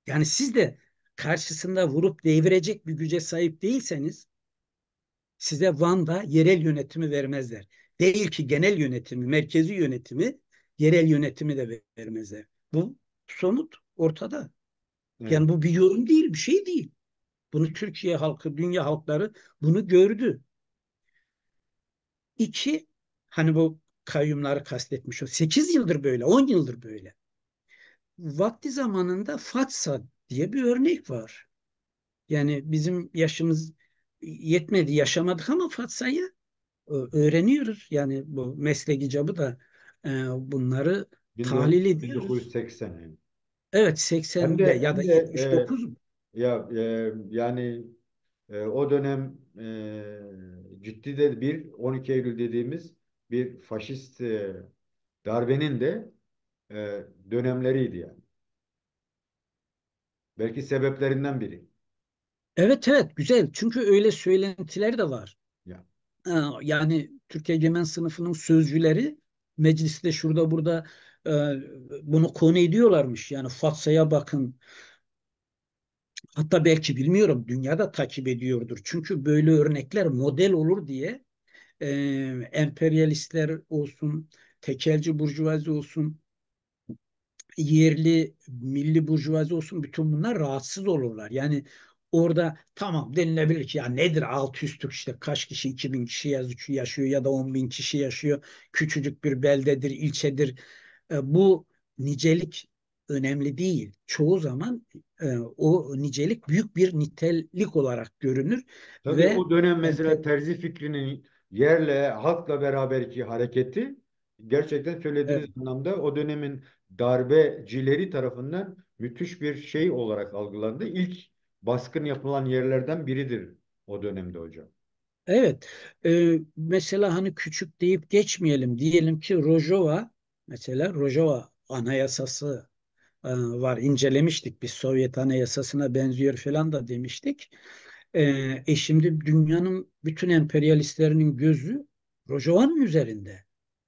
Yani siz de karşısında vurup devirecek bir güce sahip değilseniz size Van'da yerel yönetimi vermezler. Değil ki genel yönetimi, merkezi yönetimi, yerel yönetimi de vermezler. Bu somut ortada. Evet. Yani bu bir yorum değil, bir şey değil. Bunu Türkiye halkı, dünya halkları bunu gördü. İki, hani bu kayyumları kastetmiş o. Sekiz yıldır böyle, on yıldır böyle. Vakti zamanında Fatsa diye bir örnek var. Yani bizim yaşımız yetmedi, yaşamadık ama Fatsa'yı e, öğreniyoruz. Yani bu meslek icabı da e, bunları tahlil ediyoruz. 1980 Evet 80'de de, ya da 79 mu? E, ya e, yani e, o dönem e, ciddi de bir 12 Eylül dediğimiz bir faşist e, darbenin de e, dönemleriydi yani. Belki sebeplerinden biri. Evet evet güzel. Çünkü öyle söylentiler de var. Ya. Yani Türkiye Cemen sınıfının sözcüleri mecliste şurada burada e, bunu konu ediyorlarmış. Yani Fatsa'ya bakın. Hatta belki bilmiyorum dünyada takip ediyordur. Çünkü böyle örnekler model olur diye e, emperyalistler olsun, tekelci burjuvazi olsun, yerli milli burjuvazi olsun bütün bunlar rahatsız olurlar. Yani orada tamam denilebilir ki ya nedir alt üstlük işte kaç kişi 2000 kişi yaşıyor ya da 10 bin kişi yaşıyor küçücük bir beldedir ilçedir e, bu nicelik önemli değil. Çoğu zaman e, o nicelik büyük bir nitelik olarak görünür. Tabii ve o dönem mesela terzi fikrinin yerle halkla beraberki hareketi gerçekten söylediğiniz evet. anlamda o dönemin darbecileri tarafından müthiş bir şey olarak algılandı. İlk baskın yapılan yerlerden biridir o dönemde hocam. Evet. Ee, mesela hani küçük deyip geçmeyelim. Diyelim ki Rojova Mesela Rojava anayasası e, var. incelemiştik biz Sovyet anayasasına benziyor falan da demiştik. E, e şimdi dünyanın bütün emperyalistlerinin gözü Rojava'nın üzerinde.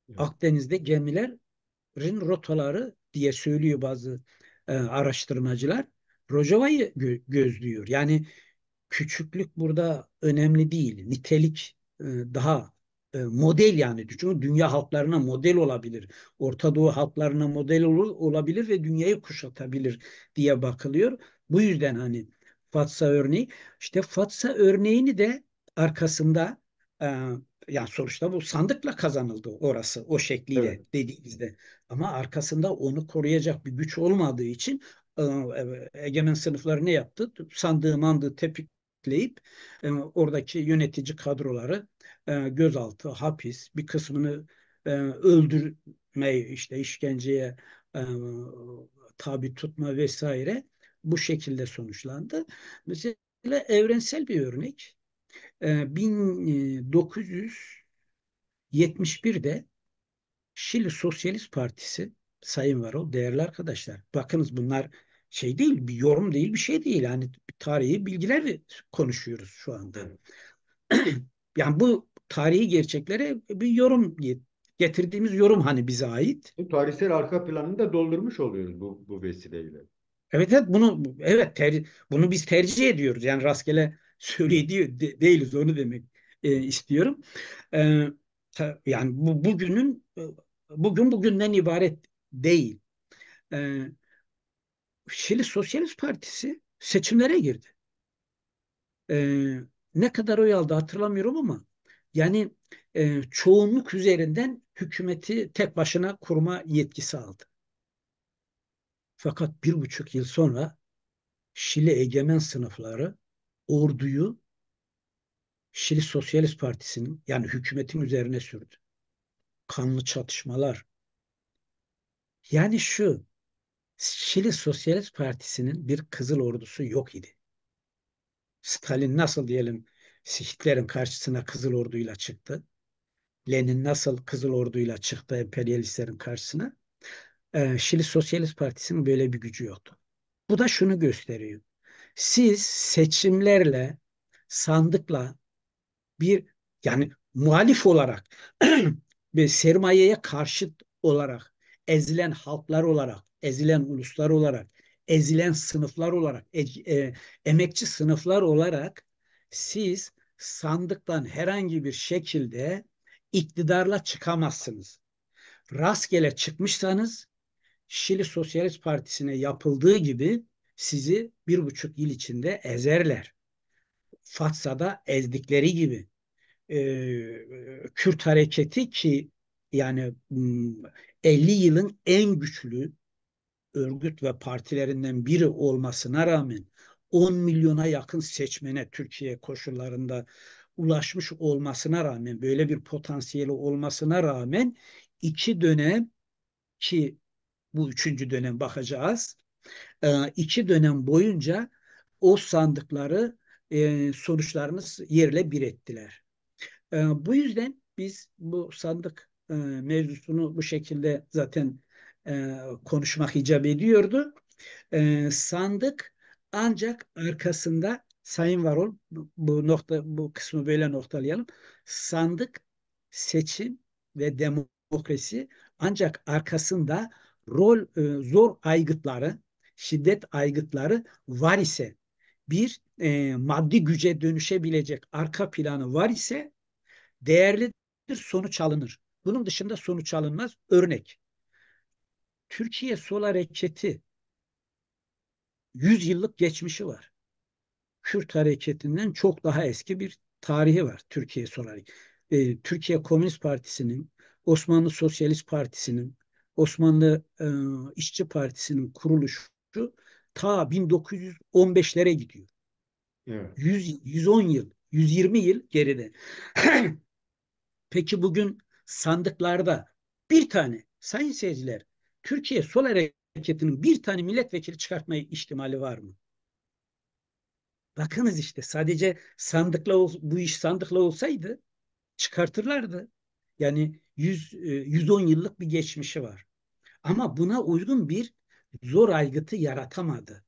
Evet. Akdeniz'de gemilerin rotaları diye söylüyor bazı e, araştırmacılar. Rojava'yı gö gözlüyor. Yani küçüklük burada önemli değil. Nitelik e, daha e, model yani çünkü dünya halklarına model olabilir. Orta Doğu halklarına model olabilir ve dünyayı kuşatabilir diye bakılıyor. Bu yüzden hani Fatsa örneği işte Fatsa örneğini de arkasında e, yani sonuçta bu sandıkla kazanıldı orası o şekliyle evet. dediğimizde ama arkasında onu koruyacak bir güç olmadığı için e, e egemen sınıfları ne yaptı? Sandığı mandığı tepikleyip e, oradaki yönetici kadroları e, gözaltı, hapis, bir kısmını e, öldürme, işte işkenceye e, tabi tutma vesaire bu şekilde sonuçlandı. Mesela evrensel bir örnek. E, 1971'de e, Şili Sosyalist Partisi Sayın Varol değerli arkadaşlar. Bakınız bunlar şey değil, bir yorum değil, bir şey değil. Yani tarihi bilgiler konuşuyoruz şu anda. yani bu tarihi gerçeklere bir yorum getirdiğimiz yorum hani bize ait. Tarihsel arka planını da doldurmuş oluyoruz bu, bu vesileyle. Evet evet bunu evet ter, bunu biz tercih ediyoruz. Yani rastgele söylediği de, değiliz onu demek e, istiyorum. E, ta, yani bu bugünün bugün bugünden ibaret değil. E, Şili Sosyalist Partisi seçimlere girdi. E, ne kadar oy aldı hatırlamıyorum ama yani e, çoğunluk üzerinden hükümeti tek başına kurma yetkisi aldı. Fakat bir buçuk yıl sonra Şili egemen sınıfları orduyu Şili Sosyalist Partisi'nin yani hükümetin üzerine sürdü. Kanlı çatışmalar. Yani şu Şili Sosyalist Partisi'nin bir kızıl ordusu yok idi. Stalin nasıl diyelim Sihitlerin karşısına Kızıl Ordu'yla çıktı. Lenin nasıl Kızıl Ordu'yla çıktı emperyalistlerin karşısına. Ee, Şili Sosyalist Partisi'nin böyle bir gücü yoktu. Bu da şunu gösteriyor. Siz seçimlerle, sandıkla bir yani muhalif olarak ve sermayeye karşıt olarak, ezilen halklar olarak, ezilen uluslar olarak, ezilen sınıflar olarak, e, e, emekçi sınıflar olarak siz sandıktan herhangi bir şekilde iktidarla çıkamazsınız. Rastgele çıkmışsanız Şili Sosyalist Partisi'ne yapıldığı gibi sizi bir buçuk yıl içinde ezerler. Fatsa'da ezdikleri gibi. Ee, Kürt hareketi ki yani 50 hmm, yılın en güçlü örgüt ve partilerinden biri olmasına rağmen 10 milyona yakın seçmene Türkiye koşullarında ulaşmış olmasına rağmen böyle bir potansiyeli olmasına rağmen iki dönem ki bu üçüncü dönem bakacağız e, iki dönem boyunca o sandıkları e, sonuçlarımız yerle bir ettiler. E, bu yüzden biz bu sandık mevzusunu bu şekilde zaten konuşmak icap ediyordu. Sandık ancak arkasında Sayın Varol bu nokta bu kısmı böyle noktalayalım. Sandık, seçim ve demokrasi ancak arkasında rol e, zor aygıtları, şiddet aygıtları var ise bir e, maddi güce dönüşebilecek arka planı var ise değerlidir, sonuç alınır. Bunun dışında sonuç alınmaz. Örnek. Türkiye Sol Hareketi 100 yıllık geçmişi var. Kürt hareketinden çok daha eski bir tarihi var Türkiye olarak. E, ee, Türkiye Komünist Partisi'nin, Osmanlı Sosyalist Partisi'nin, Osmanlı e, İşçi Partisi'nin kuruluşu ta 1915'lere gidiyor. Evet. 100, 110 yıl, 120 yıl geride. Peki bugün sandıklarda bir tane sayın seyirciler Türkiye sol hareketinin bir tane milletvekili çıkartmayı ihtimali var mı? Bakınız işte sadece sandıkla bu iş sandıkla olsaydı çıkartırlardı. Yani 100, 110 e, yıllık bir geçmişi var. Ama buna uygun bir zor aygıtı yaratamadı.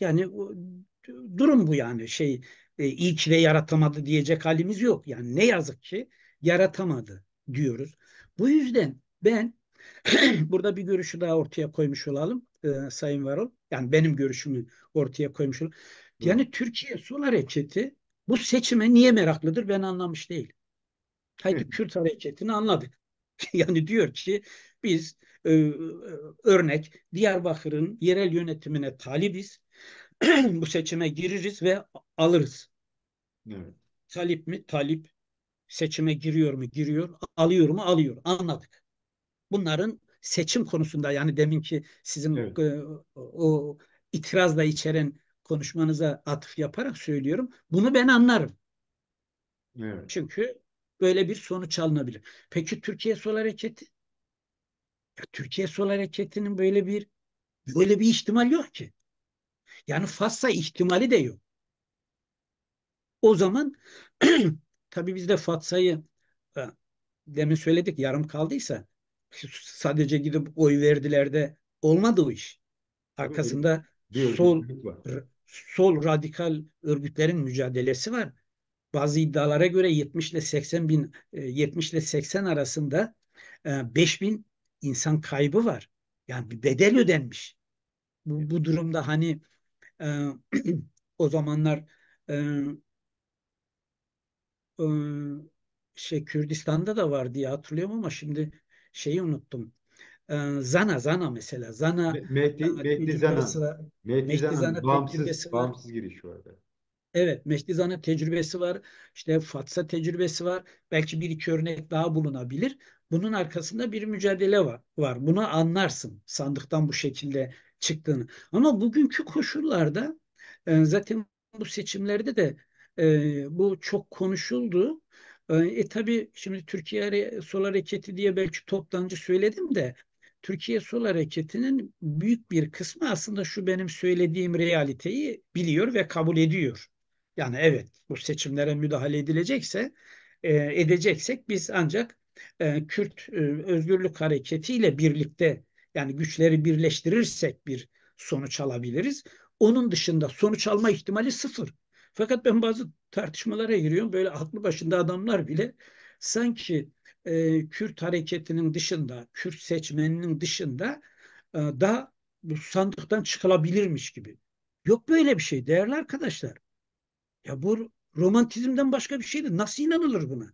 Yani durum bu yani şey e, iyi ki yaratamadı diyecek halimiz yok. Yani ne yazık ki yaratamadı diyoruz. Bu yüzden ben Burada bir görüşü daha ortaya koymuş olalım e, Sayın Varol. Yani benim görüşümü ortaya koymuş olalım. Yani Türkiye Sol Hareketi bu seçime niye meraklıdır ben anlamış değil. Haydi Hı. Kürt hareketini anladık. yani diyor ki biz e, e, örnek Diyarbakır'ın yerel yönetimine talibiz. bu seçime gireriz ve alırız. Evet. Talip mi? Talip. Seçime giriyor mu? Giriyor. Alıyor mu? Alıyor. Anladık bunların seçim konusunda yani demin ki sizin evet. E, o, o itirazla içeren konuşmanıza atıf yaparak söylüyorum. Bunu ben anlarım. Evet. Çünkü böyle bir sonuç alınabilir. Peki Türkiye Sol Hareketi? Ya, Türkiye Sol Hareketi'nin böyle bir böyle bir ihtimal yok ki. Yani Fas'a ihtimali de yok. O zaman tabii biz de Fatsa'yı e, demin söyledik yarım kaldıysa sadece gidip oy verdiler de olmadı o iş. Arkasında bir sol bir sol radikal örgütlerin mücadelesi var. Bazı iddialara göre 70 ile 80 bin 70 e, ile 80 arasında 5 e, bin insan kaybı var. Yani bir bedel ödenmiş. Bu, bu durumda hani e, o zamanlar e, e, şey Kürdistan'da da var diye hatırlıyorum ama şimdi şeyi unuttum. Ee, Zana Zana mesela Zana Mehdi, Mehdi Zana sıra, Mehdi, Mehdi Zana, Zana bağımsız, bağımsız giriş orada Evet Mehdi Zana tecrübesi var. İşte Fatsa tecrübesi var. Belki bir iki örnek daha bulunabilir. Bunun arkasında bir mücadele var. var. Bunu anlarsın sandıktan bu şekilde çıktığını. Ama bugünkü koşullarda e, zaten bu seçimlerde de e, bu çok konuşuldu. Ee, e tabi şimdi Türkiye Sol Hareketi diye belki toptancı söyledim de Türkiye Sol Hareketi'nin büyük bir kısmı aslında şu benim söylediğim realiteyi biliyor ve kabul ediyor. Yani evet bu seçimlere müdahale edilecekse e, edeceksek biz ancak e, Kürt e, Özgürlük Hareketi ile birlikte yani güçleri birleştirirsek bir sonuç alabiliriz. Onun dışında sonuç alma ihtimali sıfır. Fakat ben bazı tartışmalara giriyor Böyle aklı başında adamlar bile sanki e, Kürt hareketinin dışında, Kürt seçmeninin dışında e, daha bu sandıktan çıkılabilirmiş gibi. Yok böyle bir şey değerli arkadaşlar. Ya bu romantizmden başka bir şeydi. Nasıl inanılır buna?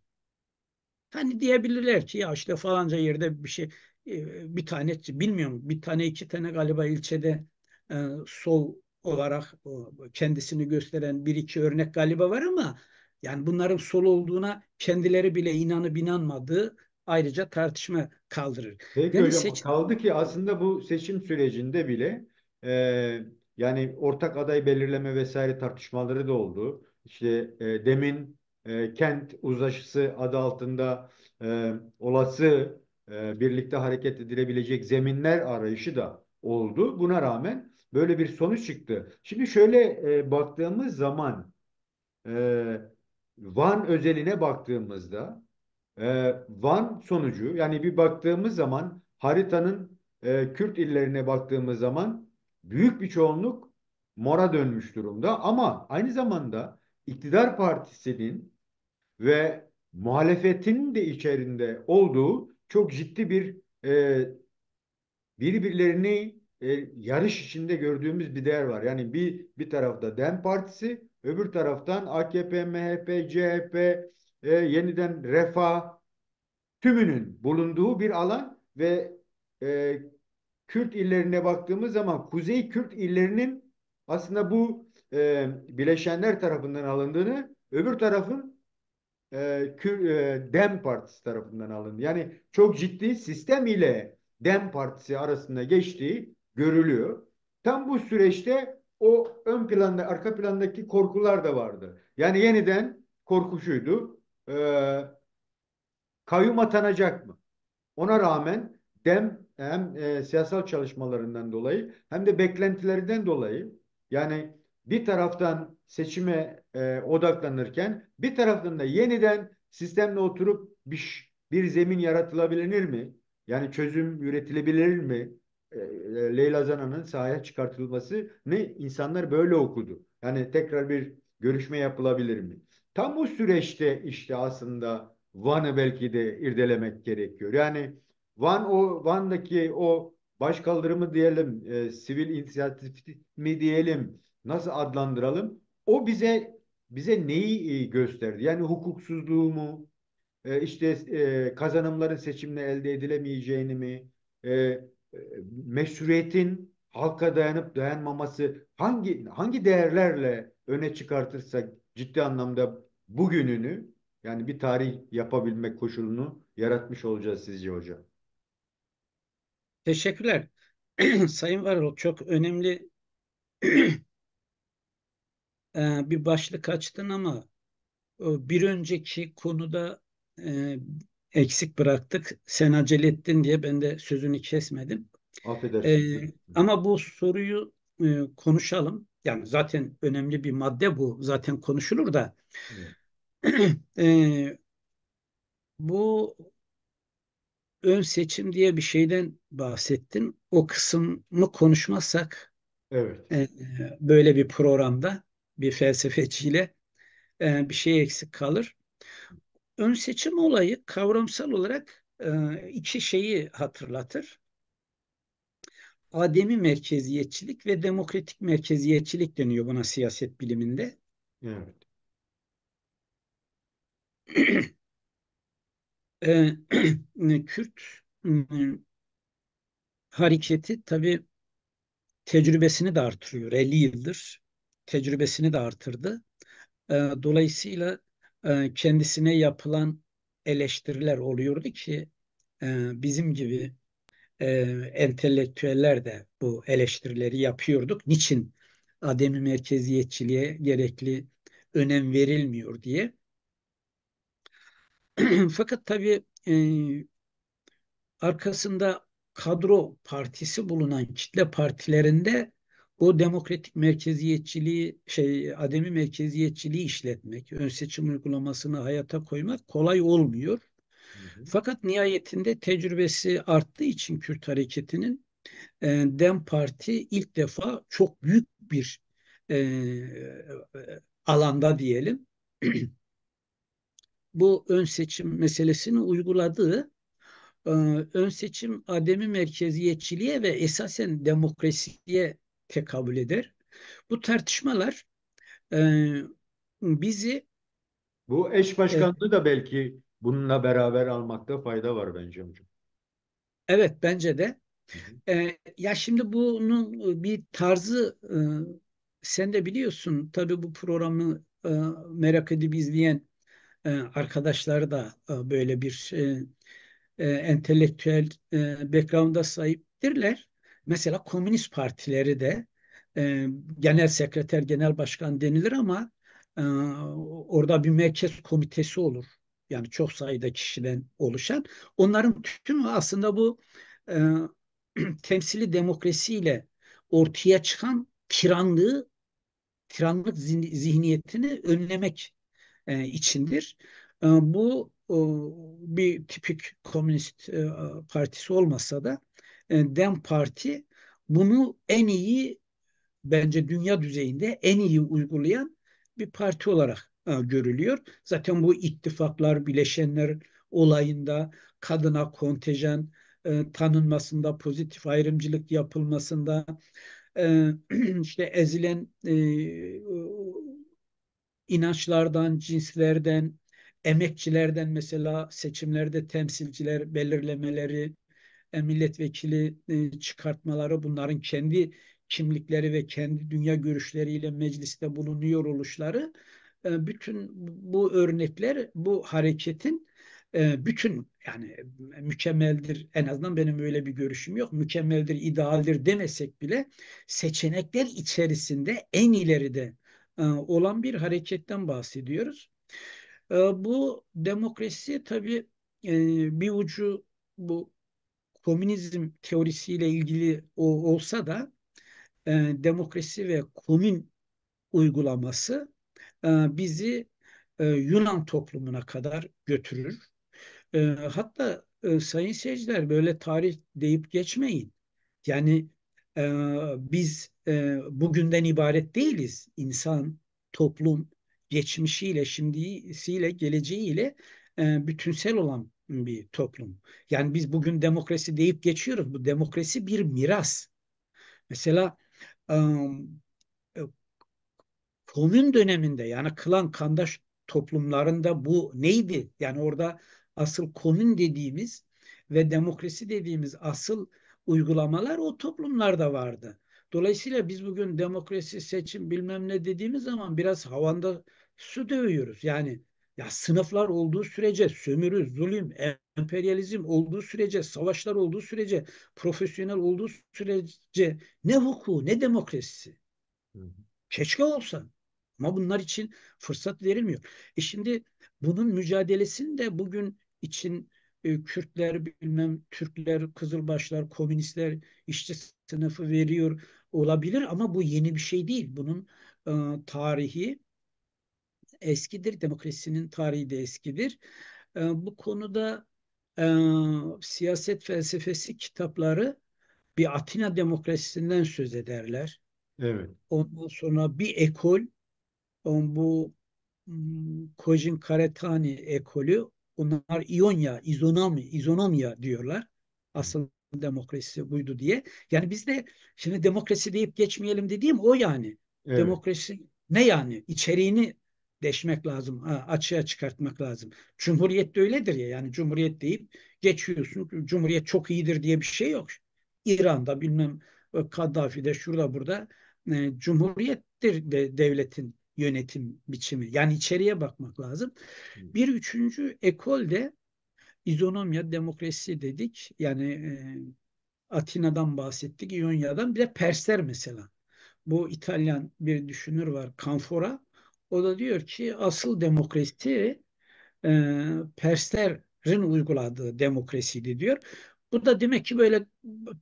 Hani diyebilirler ki ya işte falanca yerde bir şey e, bir tane bilmiyorum bir tane iki tane galiba ilçede e, sol olarak e, kendisini gösteren bir iki örnek galiba var ama yani bunların sol olduğuna kendileri bile inanıp inanmadığı ayrıca tartışma kaldırır. Peki yani hocam seçim... kaldı ki aslında bu seçim sürecinde bile e, yani ortak aday belirleme vesaire tartışmaları da oldu. İşte e, demin e, kent uzlaşısı adı altında e, olası e, birlikte hareket edilebilecek zeminler arayışı da oldu. Buna rağmen Böyle bir sonuç çıktı. Şimdi şöyle e, baktığımız zaman e, Van özeline baktığımızda e, Van sonucu yani bir baktığımız zaman haritanın e, Kürt illerine baktığımız zaman büyük bir çoğunluk mora dönmüş durumda ama aynı zamanda iktidar partisinin ve muhalefetin de içerisinde olduğu çok ciddi bir e, birbirlerini e, yarış içinde gördüğümüz bir değer var. Yani bir bir tarafta DEM Partisi, öbür taraftan AKP, MHP, CHP, e, yeniden Refa tümünün bulunduğu bir alan ve e, Kürt illerine baktığımız zaman Kuzey Kürt illerinin aslında bu e, bileşenler tarafından alındığını, öbür tarafın e, Kür, e, DEM Partisi tarafından alındı. Yani çok ciddi sistem ile DEM Partisi arasında geçtiği görülüyor. Tam bu süreçte o ön planda, arka plandaki korkular da vardı. Yani yeniden korkuşuydu. şuydu. E, kayyum atanacak mı? Ona rağmen dem hem e, siyasal çalışmalarından dolayı hem de beklentilerinden dolayı yani bir taraftan seçime e, odaklanırken bir taraftan da yeniden sistemle oturup bir, bir zemin yaratılabilir mi? Yani çözüm üretilebilir mi? E, e, Leyla Zana'nın sahaya ne insanlar böyle okudu. Yani tekrar bir görüşme yapılabilir mi? Tam bu süreçte işte aslında Van'ı belki de irdelemek gerekiyor. Yani Van o Van'daki o baş kaldırımı diyelim, e, sivil inisiyatif mi diyelim, nasıl adlandıralım? O bize bize neyi e, gösterdi? Yani hukuksuzluğu mu? E, işte e, kazanımların seçimle elde edilemeyeceğini mi? E, e, meşruiyetin halka dayanıp dayanmaması hangi hangi değerlerle öne çıkartırsa ciddi anlamda bugününü yani bir tarih yapabilmek koşulunu yaratmış olacağız sizce hocam? Teşekkürler. Sayın Varol çok önemli e, bir başlık açtın ama e, bir önceki konuda eksik bıraktık. Sen acele ettin diye ben de sözünü kesmedim. Affedersin. Ee, ama bu soruyu e, konuşalım. Yani zaten önemli bir madde bu. Zaten konuşulur da. Evet. e, bu ön seçim diye bir şeyden bahsettin. O kısmı konuşmazsak evet. e, böyle bir programda bir felsefeciyle e, bir şey eksik kalır ön seçim olayı kavramsal olarak e, iki şeyi hatırlatır. Ademi merkeziyetçilik ve demokratik merkeziyetçilik deniyor buna siyaset biliminde. Evet. E, e, Kürt e, hareketi tabi tecrübesini de artırıyor. 50 yıldır tecrübesini de artırdı. Dolayısıyla e, kendisine yapılan eleştiriler oluyordu ki e, bizim gibi e, entelektüeller de bu eleştirileri yapıyorduk. Niçin ademi merkeziyetçiliğe gerekli önem verilmiyor diye. Fakat tabii arkasında kadro partisi bulunan kitle partilerinde bu demokratik merkeziyetçiliği şey ademi merkeziyetçiliği işletmek, ön seçim uygulamasını hayata koymak kolay olmuyor. Fakat nihayetinde tecrübesi arttığı için Kürt hareketinin e, Dem Parti ilk defa çok büyük bir e, alanda diyelim bu ön seçim meselesini uyguladığı e, ön seçim ademi merkeziyetçiliğe ve esasen demokrasiye tekabül eder. Bu tartışmalar e, bizi bu eş başkanlığı e, da belki bununla beraber almakta fayda var bence hocam. Evet bence de. E, ya şimdi bunun e, bir tarzı e, sen de biliyorsun tabii bu programı e, merak edip izleyen e, arkadaşlar da e, böyle bir şey, e, entelektüel e, background'a sahiptirler. Mesela komünist partileri de e, genel sekreter, genel başkan denilir ama e, orada bir merkez komitesi olur. Yani çok sayıda kişiden oluşan. Onların tümü aslında bu e, temsili demokrasiyle ortaya çıkan tiranlığı, tiranlık zihniyetini önlemek e, içindir. E, bu o, bir tipik komünist e, partisi olmasa da e, Dem Parti bunu en iyi bence dünya düzeyinde en iyi uygulayan bir parti olarak e, görülüyor. Zaten bu ittifaklar, bileşenler olayında kadına kontenjan e, tanınmasında, pozitif ayrımcılık yapılmasında, işte ezilen inançlardan, cinslerden, emekçilerden mesela seçimlerde temsilciler belirlemeleri, e, milletvekili e, çıkartmaları bunların kendi kimlikleri ve kendi dünya görüşleriyle mecliste bulunuyor oluşları e, bütün bu örnekler bu hareketin bütün yani mükemmeldir en azından benim öyle bir görüşüm yok mükemmeldir idealdir demesek bile seçenekler içerisinde en ileride olan bir hareketten bahsediyoruz. Bu demokrasi tabii bir ucu bu komünizm teorisiyle ilgili o, olsa da e, demokrasi ve komün uygulaması e, bizi e, Yunan toplumuna kadar götürür. E, hatta e, sayın seyirciler böyle tarih deyip geçmeyin. Yani e, biz e, bugünden ibaret değiliz. İnsan, toplum, geçmişiyle, şimdisiyle, geleceğiyle e, bütünsel olan bir toplum. Yani biz bugün demokrasi deyip geçiyoruz. Bu demokrasi bir miras. Mesela e, komün döneminde yani klan kandaş toplumlarında bu neydi? Yani orada asıl komün dediğimiz ve demokrasi dediğimiz asıl uygulamalar o toplumlarda vardı. Dolayısıyla biz bugün demokrasi, seçim bilmem ne dediğimiz zaman biraz havanda su dövüyoruz. Yani ya sınıflar olduğu sürece sömürü, zulüm, emperyalizm olduğu sürece, savaşlar olduğu sürece, profesyonel olduğu sürece ne hukuku ne demokrasisi. Hı hı. Keşke olsa. Ama bunlar için fırsat verilmiyor. E şimdi bunun mücadelesini de bugün için e, Kürtler, bilmem Türkler, Kızılbaşlar, komünistler, işçi sınıfı veriyor olabilir ama bu yeni bir şey değil. Bunun e, tarihi eskidir. Demokrasinin tarihi de eskidir. E, bu konuda e, siyaset felsefesi kitapları bir Atina demokrasisinden söz ederler. Evet. Ondan sonra bir ekol on e, bu hmm, Kojin Karetani ekolü onlar İonya, İzonomi, İzonomia diyorlar. Asıl demokrasi buydu diye. Yani biz de şimdi demokrasi deyip geçmeyelim dediğim o yani. Evet. Demokrasi ne yani? İçeriğini deşmek lazım, açığa çıkartmak lazım. Cumhuriyet de öyledir ya yani Cumhuriyet deyip geçiyorsun. Cumhuriyet çok iyidir diye bir şey yok. İran'da bilmem e, Kaddafi'de şurada burada e, Cumhuriyettir de, devletin yönetim biçimi. Yani içeriye bakmak lazım. Bir üçüncü ekol de izonomya, demokrasi dedik. Yani e, Atina'dan bahsettik, İonya'dan. Bir de Persler mesela. Bu İtalyan bir düşünür var, Canfora. O da diyor ki asıl demokrasi e, Perslerin uyguladığı demokrasiydi diyor. Bu da demek ki böyle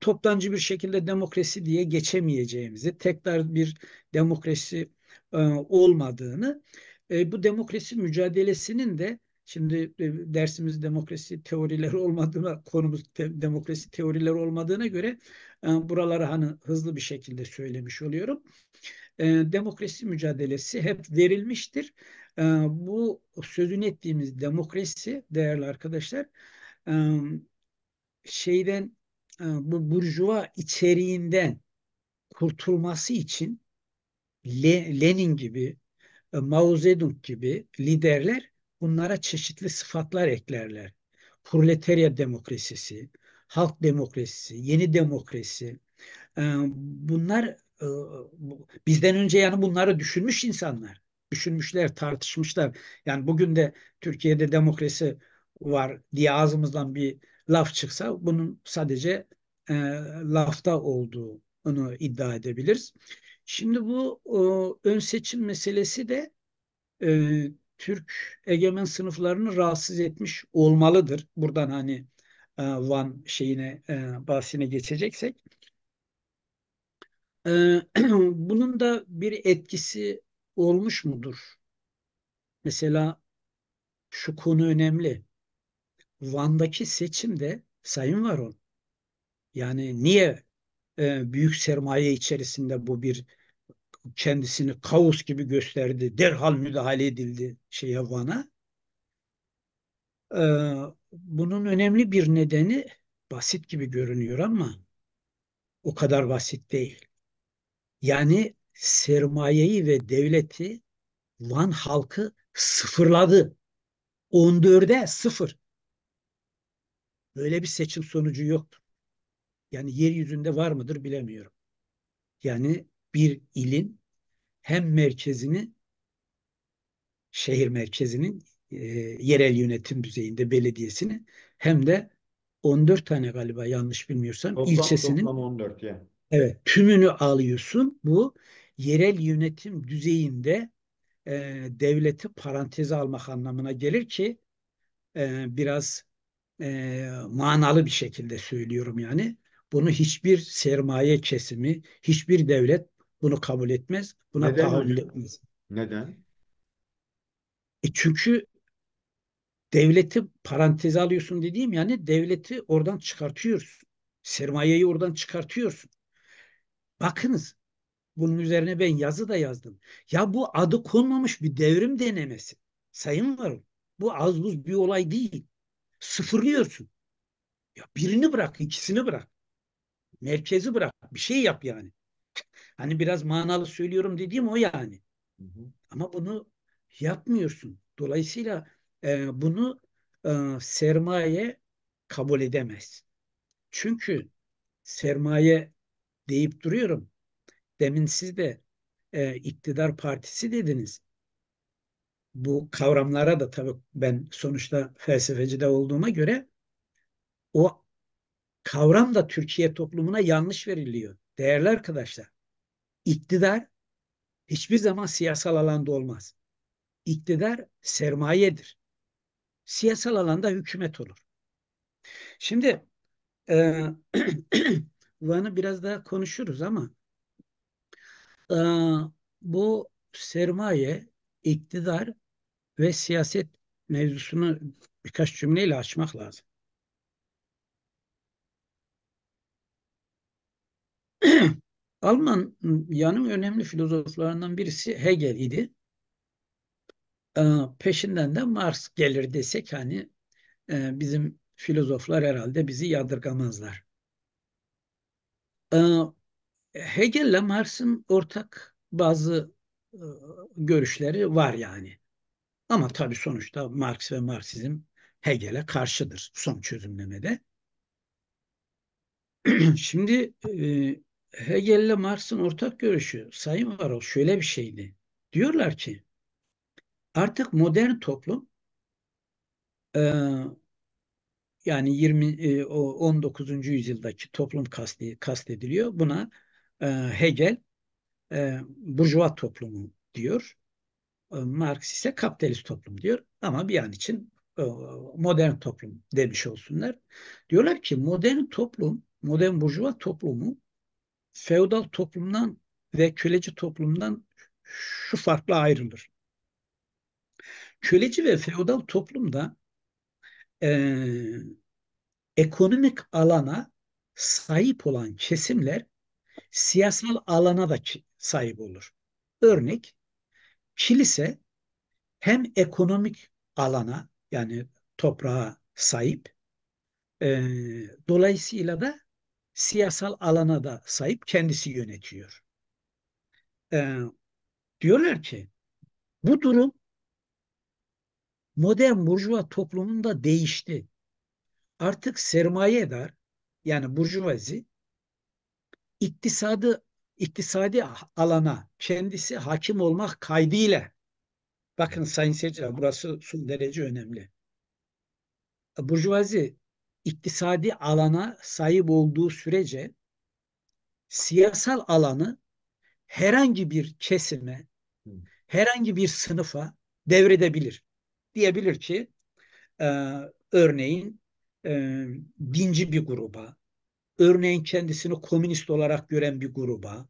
toptancı bir şekilde demokrasi diye geçemeyeceğimizi, tekrar bir demokrasi e, olmadığını, e, bu demokrasi mücadelesinin de Şimdi e, dersimiz demokrasi teorileri olmadığına, konumuz te, demokrasi teorileri olmadığına göre e, buraları hani hızlı bir şekilde söylemiş oluyorum. E, demokrasi mücadelesi hep verilmiştir. E, bu sözünü ettiğimiz demokrasi değerli arkadaşlar e, şeyden e, bu burjuva içeriğinden kurtulması için Le, Lenin gibi e, Mao Zedong gibi liderler bunlara çeşitli sıfatlar eklerler. Proletarya demokrasisi, halk demokrasisi, yeni demokrasi. E, bunlar ee, bizden önce yani bunları düşünmüş insanlar. Düşünmüşler, tartışmışlar. Yani bugün de Türkiye'de demokrasi var diye ağzımızdan bir laf çıksa bunun sadece e, lafta olduğunu iddia edebiliriz. Şimdi bu e, ön seçim meselesi de e, Türk egemen sınıflarını rahatsız etmiş olmalıdır. Buradan hani e, Van şeyine e, bahsine geçeceksek. bunun da bir etkisi olmuş mudur? Mesela şu konu önemli. Van'daki seçimde Sayın var on. yani niye e, büyük sermaye içerisinde bu bir kendisini kaos gibi gösterdi. Derhal müdahale edildi şeye Van'a. E, bunun önemli bir nedeni basit gibi görünüyor ama o kadar basit değil. Yani sermayeyi ve devleti Van halkı sıfırladı. 14'e sıfır. Böyle bir seçim sonucu yoktu. Yani yeryüzünde var mıdır bilemiyorum. Yani bir ilin hem merkezini şehir merkezinin e, yerel yönetim düzeyinde belediyesini hem de 14 tane galiba yanlış bilmiyorsam toplam, ilçesinin toplam 14 yani. Evet, tümünü alıyorsun. Bu yerel yönetim düzeyinde e, devleti paranteze almak anlamına gelir ki e, biraz e, manalı bir şekilde söylüyorum yani. Bunu hiçbir sermaye kesimi, hiçbir devlet bunu kabul etmez. Buna Neden tahammül hocam? etmez. Neden? E çünkü devleti paranteze alıyorsun dediğim yani devleti oradan çıkartıyorsun. Sermayeyi oradan çıkartıyorsun. Bakınız bunun üzerine ben yazı da yazdım. Ya bu adı konmamış bir devrim denemesi. Sayın varım, bu az buz bir olay değil. Sıfırlıyorsun. Ya birini bırak, ikisini bırak. Merkezi bırak. Bir şey yap yani. Hani biraz manalı söylüyorum dediğim o yani. Hı hı. Ama bunu yapmıyorsun. Dolayısıyla e, bunu e, sermaye kabul edemez. Çünkü sermaye deyip duruyorum. Demin siz de e, iktidar partisi dediniz. Bu kavramlara da tabii ben sonuçta felsefeci de olduğuma göre o kavram da Türkiye toplumuna yanlış veriliyor. Değerli arkadaşlar, iktidar hiçbir zaman siyasal alanda olmaz. İktidar sermayedir. Siyasal alanda hükümet olur. Şimdi e, Van'ı biraz daha konuşuruz ama e, bu sermaye, iktidar ve siyaset mevzusunu birkaç cümleyle açmak lazım. Alman yanın önemli filozoflarından birisi Hegel idi. E, peşinden de Marx gelir desek hani e, bizim filozoflar herhalde bizi yadırgamazlar. Ee, Hegel Hegel'le Marx'ın ortak bazı e, görüşleri var yani. Ama tabii sonuçta Marx ve Marksizm Hegel'e karşıdır son çözümlemede. Şimdi e, Hegel Hegel'le Marx'ın ortak görüşü Sayın Varol şöyle bir şeydi. Diyorlar ki artık modern toplum e, yani 20 19. E, yüzyıldaki toplum kasti, kastediliyor. Buna e, Hegel e, burjuva toplumu diyor. Marx ise kapitalist toplum diyor. Ama bir an için modern toplum demiş olsunlar. Diyorlar ki modern toplum, modern burjuva toplumu feodal toplumdan ve köleci toplumdan şu farkla ayrılır. Köleci ve feodal toplumda e, ekonomik alana sahip olan kesimler siyasal alana da sahip olur. Örnek kilise hem ekonomik alana yani toprağa sahip e, dolayısıyla da siyasal alana da sahip kendisi yönetiyor. E, diyorlar ki bu durum modern burjuva toplumunda değişti. Artık sermayedar yani burjuvazi iktisadı iktisadi alana kendisi hakim olmak kaydıyla bakın sayın seyirciler burası son derece önemli. Burjuvazi iktisadi alana sahip olduğu sürece siyasal alanı herhangi bir kesime, herhangi bir sınıfa devredebilir diyebilir ki e, örneğin e, dinci bir gruba, örneğin kendisini komünist olarak gören bir gruba,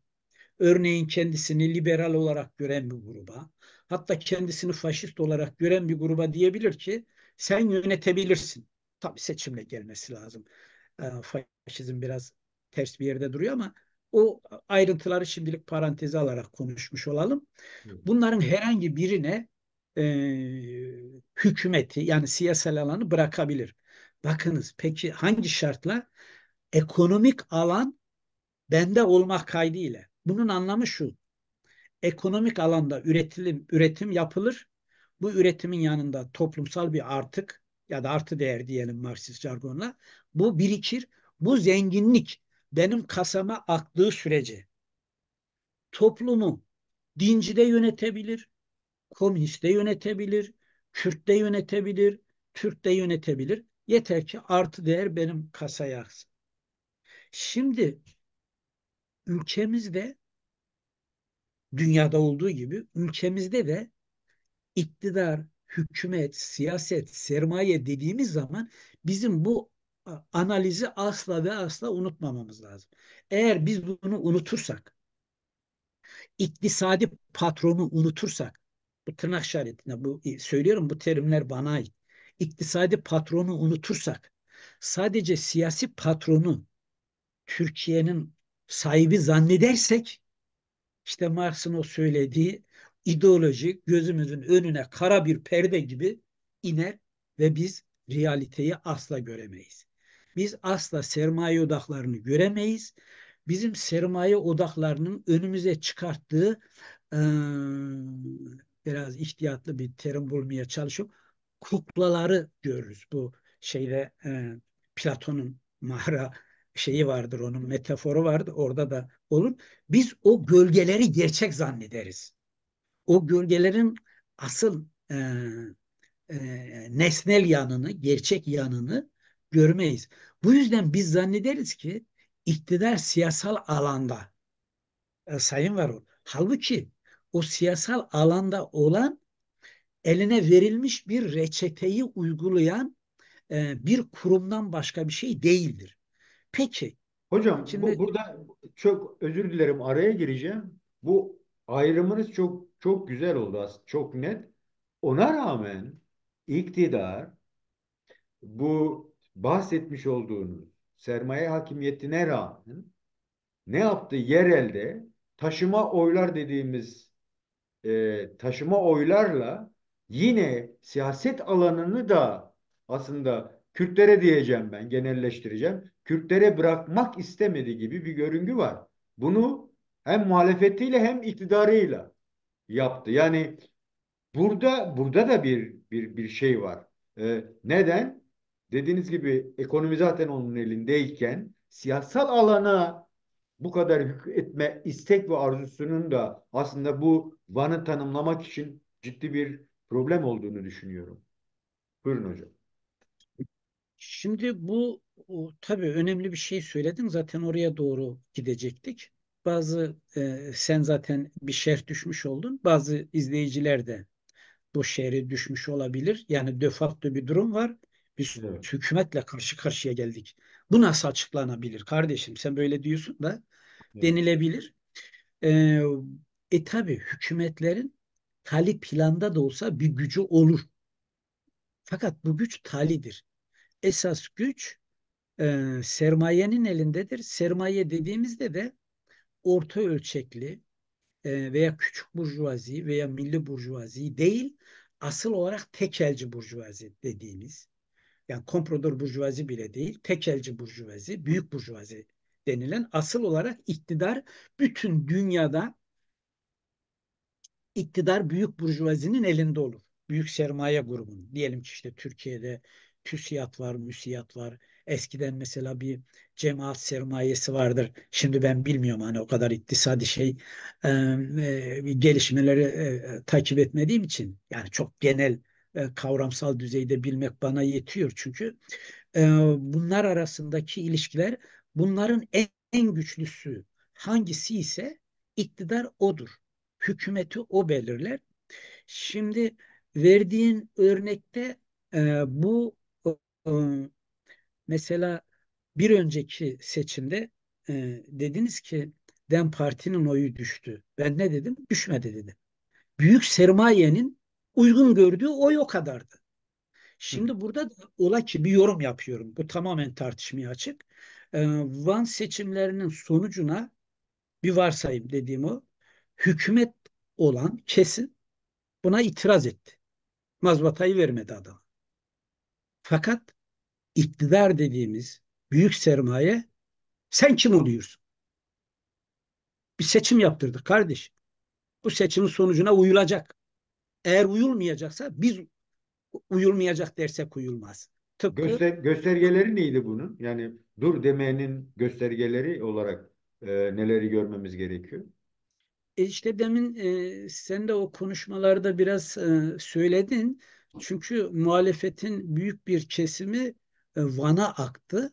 örneğin kendisini liberal olarak gören bir gruba, hatta kendisini faşist olarak gören bir gruba diyebilir ki sen yönetebilirsin. Tabi seçimle gelmesi lazım. E, faşizm biraz ters bir yerde duruyor ama o ayrıntıları şimdilik paranteze alarak konuşmuş olalım. Bunların herhangi birine e, hükümeti yani siyasal alanı bırakabilir. Bakınız peki hangi şartla? Ekonomik alan bende olmak kaydıyla. Bunun anlamı şu. Ekonomik alanda üretilim, üretim yapılır. Bu üretimin yanında toplumsal bir artık ya da artı değer diyelim Marksist jargonla. Bu birikir. Bu zenginlik benim kasama aktığı sürece toplumu dincide yönetebilir, komünist de yönetebilir, Kürt de yönetebilir, Türk de yönetebilir. Yeter ki artı değer benim kasaya aksın. Şimdi ülkemizde dünyada olduğu gibi ülkemizde de iktidar, hükümet, siyaset, sermaye dediğimiz zaman bizim bu analizi asla ve asla unutmamamız lazım. Eğer biz bunu unutursak, iktisadi patronu unutursak, bu tırnak işaretinde bu söylüyorum bu terimler bana ait. İktisadi patronu unutursak sadece siyasi patronu Türkiye'nin sahibi zannedersek işte Marx'ın o söylediği ideoloji gözümüzün önüne kara bir perde gibi iner ve biz realiteyi asla göremeyiz. Biz asla sermaye odaklarını göremeyiz. Bizim sermaye odaklarının önümüze çıkarttığı e, biraz ihtiyatlı bir terim bulmaya çalışıyorum kuklaları görürüz. Bu şeyde e, Platon'un mağara şeyi vardır onun metaforu vardır orada da olur. Biz o gölgeleri gerçek zannederiz. O gölgelerin asıl e, e, nesnel yanını, gerçek yanını görmeyiz. Bu yüzden biz zannederiz ki iktidar siyasal alanda e, sayın var olur. Halbuki o siyasal alanda olan eline verilmiş bir reçeteyi uygulayan e, bir kurumdan başka bir şey değildir. Peki. Hocam şimdi... bu, burada çok özür dilerim araya gireceğim. Bu ayrımınız çok çok güzel oldu aslında çok net. Ona rağmen iktidar bu bahsetmiş olduğunuz sermaye hakimiyetine rağmen ne yaptı? Yerelde taşıma oylar dediğimiz e, taşıma oylarla yine siyaset alanını da aslında Kürtlere diyeceğim ben genelleştireceğim. Kürtlere bırakmak istemedi gibi bir görüngü var. Bunu hem muhalefetiyle hem iktidarıyla yaptı. Yani burada burada da bir bir bir şey var. Ee, neden? Dediğiniz gibi ekonomi zaten onun elindeyken siyasal alana bu kadar hükmetme istek ve arzusunun da aslında bu Van'ı tanımlamak için ciddi bir problem olduğunu düşünüyorum. Buyurun hocam. Şimdi bu o, tabii önemli bir şey söyledin. Zaten oraya doğru gidecektik. Bazı e, sen zaten bir şerh düşmüş oldun. Bazı izleyiciler de bu şehre düşmüş olabilir. Yani de facto bir durum var. Biz evet. hükümetle karşı karşıya geldik. Bu nasıl açıklanabilir kardeşim sen böyle diyorsun da denilebilir. Ee, e tabi hükümetlerin tali planda da olsa bir gücü olur. Fakat bu güç talidir. Esas güç e, sermayenin elindedir. Sermaye dediğimizde de orta ölçekli e, veya küçük burjuvazi veya milli burjuvazi değil asıl olarak tekelci burjuvazi dediğimiz yani komprador burjuvazi bile değil, tekelci burjuvazi, büyük burjuvazi denilen asıl olarak iktidar bütün dünyada iktidar büyük burjuvazinin elinde olur. Büyük sermaye grubunun. Diyelim ki işte Türkiye'de TÜSİAD var, MÜSİAD var. Eskiden mesela bir cemaat sermayesi vardır. Şimdi ben bilmiyorum hani o kadar iktisadi şey e, e, gelişmeleri e, takip etmediğim için yani çok genel e, kavramsal düzeyde bilmek bana yetiyor çünkü. E, bunlar arasındaki ilişkiler bunların en, güçlüsü hangisi ise iktidar odur. Hükümeti o belirler. Şimdi verdiğin örnekte e, bu mesela bir önceki seçimde dediniz ki Dem Parti'nin oyu düştü. Ben ne dedim? Düşmedi dedim. Büyük sermayenin uygun gördüğü oy o kadardı. Şimdi Hı. burada da ola ki bir yorum yapıyorum. Bu tamamen tartışmaya açık. Ee, Van seçimlerinin sonucuna bir varsayım dediğim o. Hükümet olan kesin buna itiraz etti. Mazbatayı vermedi adam. Fakat iktidar dediğimiz büyük sermaye sen kim oluyorsun? Bir seçim yaptırdık kardeş. Bu seçimin sonucuna uyulacak. Eğer uyulmayacaksa biz uyulmayacak dersek uyulmaz. Tıpkı, Göster, göstergeleri neydi bunun? Yani dur demenin göstergeleri olarak e, neleri görmemiz gerekiyor? E, işte demin e, sen de o konuşmalarda biraz e, söyledin. Çünkü muhalefetin büyük bir kesimi e, Van'a aktı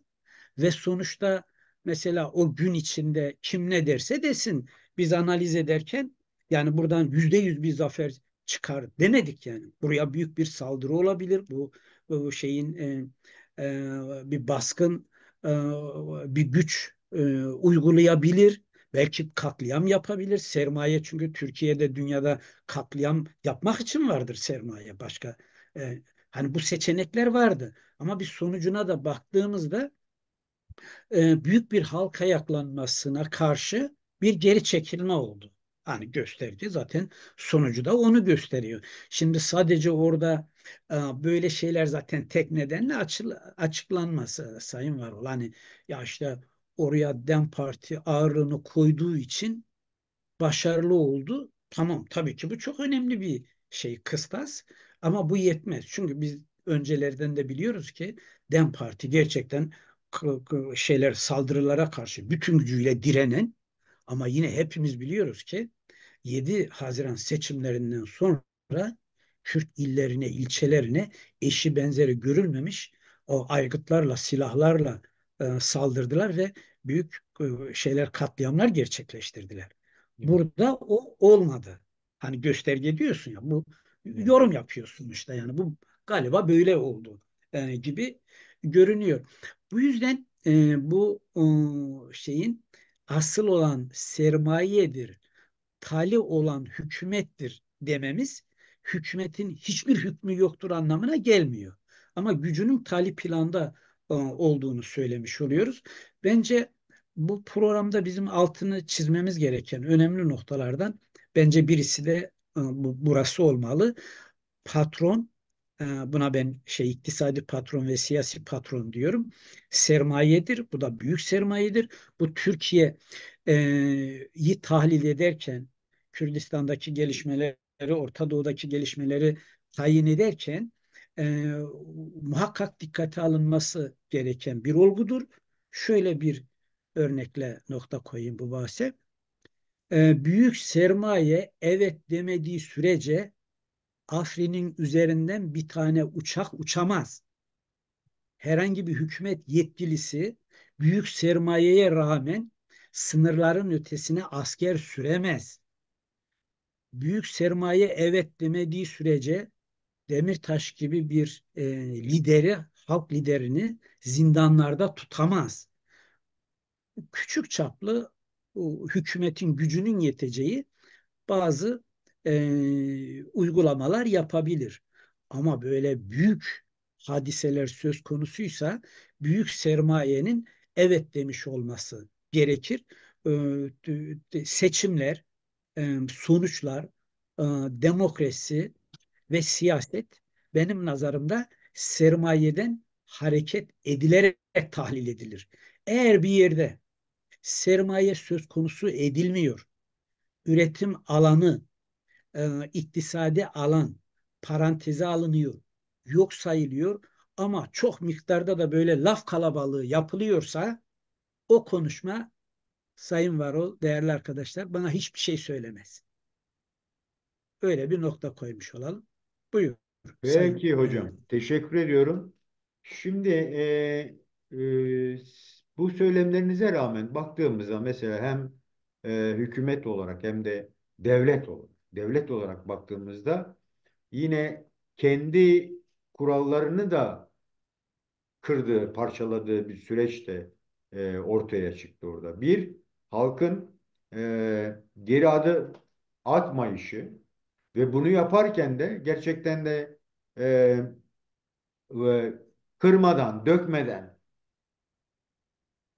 ve sonuçta mesela o gün içinde kim ne derse desin biz analiz ederken yani buradan yüzde yüz bir zafer çıkar demedik yani. Buraya büyük bir saldırı olabilir. Bu, bu şeyin e, e, bir baskın e, bir güç e, uygulayabilir. Belki katliam yapabilir. Sermaye çünkü Türkiye'de dünyada katliam yapmak için vardır sermaye. Başka e, hani bu seçenekler vardı. Ama bir sonucuna da baktığımızda e, büyük bir halk ayaklanmasına karşı bir geri çekilme oldu. Hani gösterdi zaten sonucu da onu gösteriyor. Şimdi sadece orada e, böyle şeyler zaten tek nedenle açıklanmaz Sayın Varol. Hani ya işte oraya Dem Parti ağırlığını koyduğu için başarılı oldu. Tamam tabii ki bu çok önemli bir şey kıstas ama bu yetmez. Çünkü biz öncelerden de biliyoruz ki Dem Parti gerçekten şeyler saldırılara karşı bütün gücüyle direnen ama yine hepimiz biliyoruz ki 7 Haziran seçimlerinden sonra Kürt illerine, ilçelerine eşi benzeri görülmemiş o aygıtlarla, silahlarla e, saldırdılar ve büyük e, şeyler katliamlar gerçekleştirdiler. Burada o olmadı. Hani gösterge diyorsun ya bu yorum yapıyorsun işte yani bu galiba böyle oldu e, gibi görünüyor. Bu yüzden e, bu e, şeyin asıl olan sermayedir tali olan hükümettir dememiz hükümetin hiçbir hükmü yoktur anlamına gelmiyor. Ama gücünün tali planda e, olduğunu söylemiş oluyoruz. Bence bu programda bizim altını çizmemiz gereken önemli noktalardan bence birisi de e, burası olmalı. Patron e, buna ben şey iktisadi patron ve siyasi patron diyorum. Sermayedir. Bu da büyük sermayedir. Bu Türkiye e, tahlil ederken Kürdistan'daki gelişmeleri, Orta Doğu'daki gelişmeleri tayin ederken e, muhakkak dikkate alınması gereken bir olgudur. Şöyle bir örnekle nokta koyayım bu bahse. E, büyük sermaye evet demediği sürece Afrin'in üzerinden bir tane uçak uçamaz. Herhangi bir hükümet yetkilisi büyük sermayeye rağmen sınırların ötesine asker süremez. Büyük sermaye evet demediği sürece Demirtaş gibi bir e, lideri, halk liderini zindanlarda tutamaz. Küçük çaplı hükümetin gücünün yeteceği bazı e, uygulamalar yapabilir. Ama böyle büyük hadiseler söz konusuysa büyük sermayenin evet demiş olması gerekir. Ee, seçimler, e, sonuçlar, e, demokrasi ve siyaset benim nazarımda sermayeden hareket edilerek tahlil edilir. Eğer bir yerde sermaye söz konusu edilmiyor, üretim alanı, e, iktisadi alan paranteze alınıyor, yok sayılıyor ama çok miktarda da böyle laf kalabalığı yapılıyorsa o konuşma Sayın Varol değerli arkadaşlar bana hiçbir şey söylemez. Öyle bir nokta koymuş olalım. Buyur. Peki Sayın. hocam. Teşekkür ediyorum. Şimdi e, e, bu söylemlerinize rağmen baktığımızda mesela hem e, hükümet olarak hem de devlet olarak devlet olarak baktığımızda yine kendi kurallarını da kırdığı, parçaladığı bir süreçte e, ortaya çıktı orada. Bir, halkın e, geri adı atmayışı ve bunu yaparken de gerçekten de e, e, kırmadan, dökmeden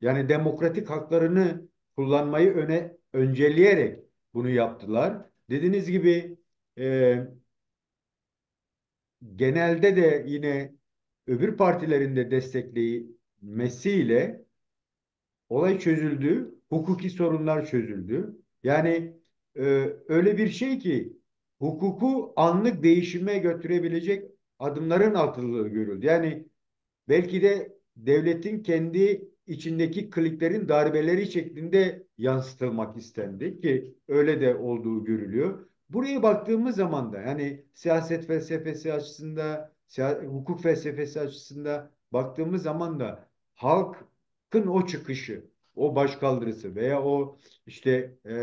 yani demokratik haklarını kullanmayı öne önceleyerek bunu yaptılar. Dediğiniz gibi e, genelde de yine öbür partilerin de destekleyilmesiyle olay çözüldü, hukuki sorunlar çözüldü. Yani e, öyle bir şey ki hukuku anlık değişime götürebilecek adımların atıldığı görüldü. Yani belki de devletin kendi içindeki kliklerin darbeleri şeklinde yansıtılmak istendi ki öyle de olduğu görülüyor. Buraya baktığımız zaman da yani siyaset felsefesi açısında, siya hukuk felsefesi açısında baktığımız zaman da halk Kın o çıkışı, o başkaldırısı veya o işte e,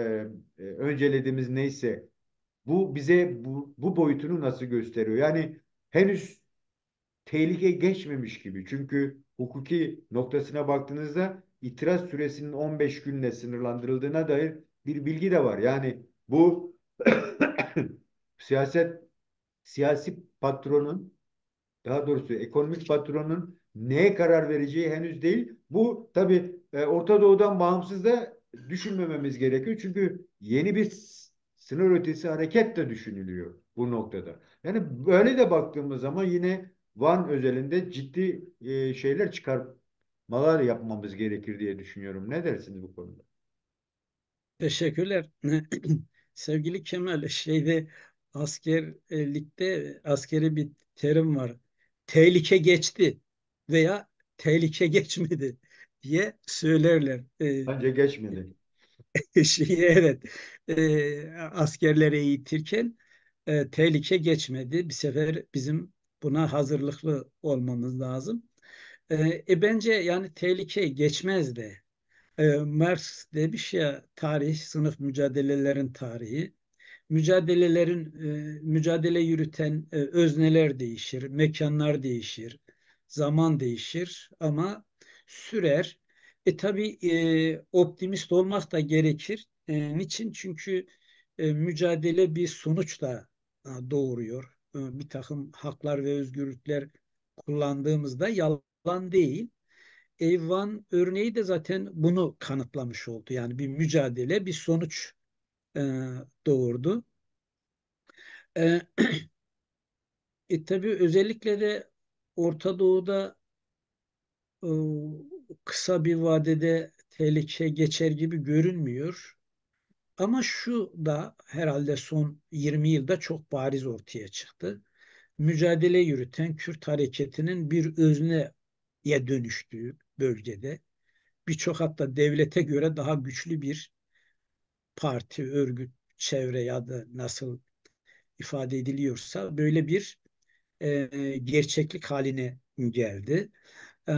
e, öncelediğimiz neyse bu bize bu, bu boyutunu nasıl gösteriyor? Yani henüz tehlike geçmemiş gibi. Çünkü hukuki noktasına baktığınızda itiraz süresinin 15 günle sınırlandırıldığına dair bir bilgi de var. Yani bu siyaset siyasi patronun daha doğrusu ekonomik patronun neye karar vereceği henüz değil bu tabii e, Orta Doğu'dan bağımsız da düşünmememiz gerekiyor. Çünkü yeni bir sınır ötesi hareket de düşünülüyor bu noktada. Yani böyle de baktığımız zaman yine Van özelinde ciddi e, şeyler çıkarmalar yapmamız gerekir diye düşünüyorum. Ne dersiniz bu konuda? Teşekkürler. Sevgili Kemal şeyde askerlikte askeri bir terim var. Tehlike geçti veya tehlike geçmedi diye söylerler. Ee, bence geçmedi. Şeyi, evet e, askerleri eğitirken e, tehlike geçmedi. Bir sefer bizim buna hazırlıklı olmamız lazım. E, e bence yani tehlike geçmez de. E, Marx demiş ya tarih sınıf mücadelelerin tarihi. Mücadelelerin e, mücadele yürüten e, özneler değişir, mekanlar değişir, zaman değişir ama sürer. E tabi e, optimist olmak da gerekir. E, niçin? Çünkü e, mücadele bir sonuçla e, doğuruyor. E, bir takım haklar ve özgürlükler kullandığımızda yalan değil. Eyvan örneği de zaten bunu kanıtlamış oldu. Yani bir mücadele bir sonuç e, doğurdu. E, e tabi özellikle de Orta Doğu'da kısa bir vadede tehlike geçer gibi görünmüyor. Ama şu da herhalde son 20 yılda çok bariz ortaya çıktı. Mücadele yürüten Kürt hareketinin bir özneye dönüştüğü bölgede birçok hatta devlete göre daha güçlü bir parti, örgüt, çevre ya da nasıl ifade ediliyorsa böyle bir e, gerçeklik haline geldi. E,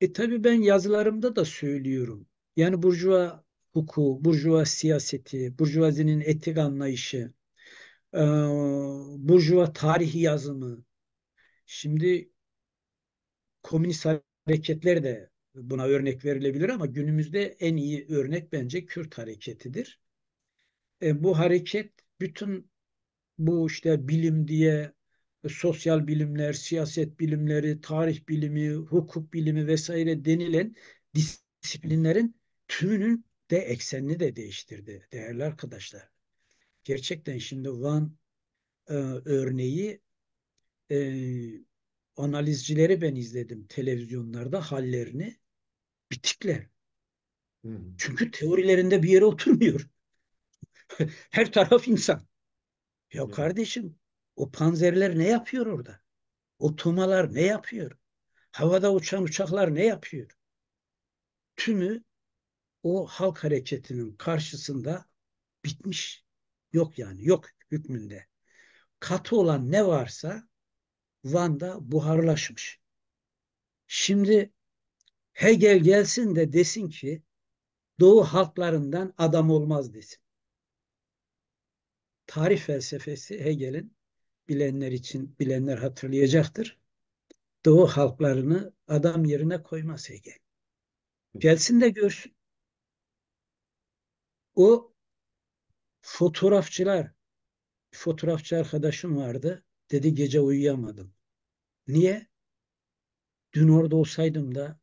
e tabii ben yazılarımda da söylüyorum. Yani burjuva hukuku, burjuva siyaseti, burjuvazinin etik anlayışı, e, burjuva tarihi yazımı. Şimdi komünist hareketler de buna örnek verilebilir ama günümüzde en iyi örnek bence Kürt hareketidir. E, bu hareket bütün bu işte bilim diye e, sosyal bilimler, siyaset bilimleri, tarih bilimi, hukuk bilimi vesaire denilen disiplinlerin tümünün de eksenini de değiştirdi değerli arkadaşlar. Gerçekten şimdi Van e, örneği e, analizcileri ben izledim televizyonlarda hallerini bitikler. Çünkü teorilerinde bir yere oturmuyor. Her taraf insan. Ya kardeşim o panzerler ne yapıyor orada? O tumalar ne yapıyor? Havada uçan uçaklar ne yapıyor? Tümü o halk hareketinin karşısında bitmiş. Yok yani yok hükmünde. Katı olan ne varsa Van'da buharlaşmış. Şimdi Hegel gelsin de desin ki Doğu halklarından adam olmaz desin tarih felsefesi Hegel'in bilenler için bilenler hatırlayacaktır. Doğu halklarını adam yerine koymaz Hegel. Gelsin de görsün. O fotoğrafçılar, fotoğrafçı arkadaşım vardı. Dedi gece uyuyamadım. Niye? Dün orada olsaydım da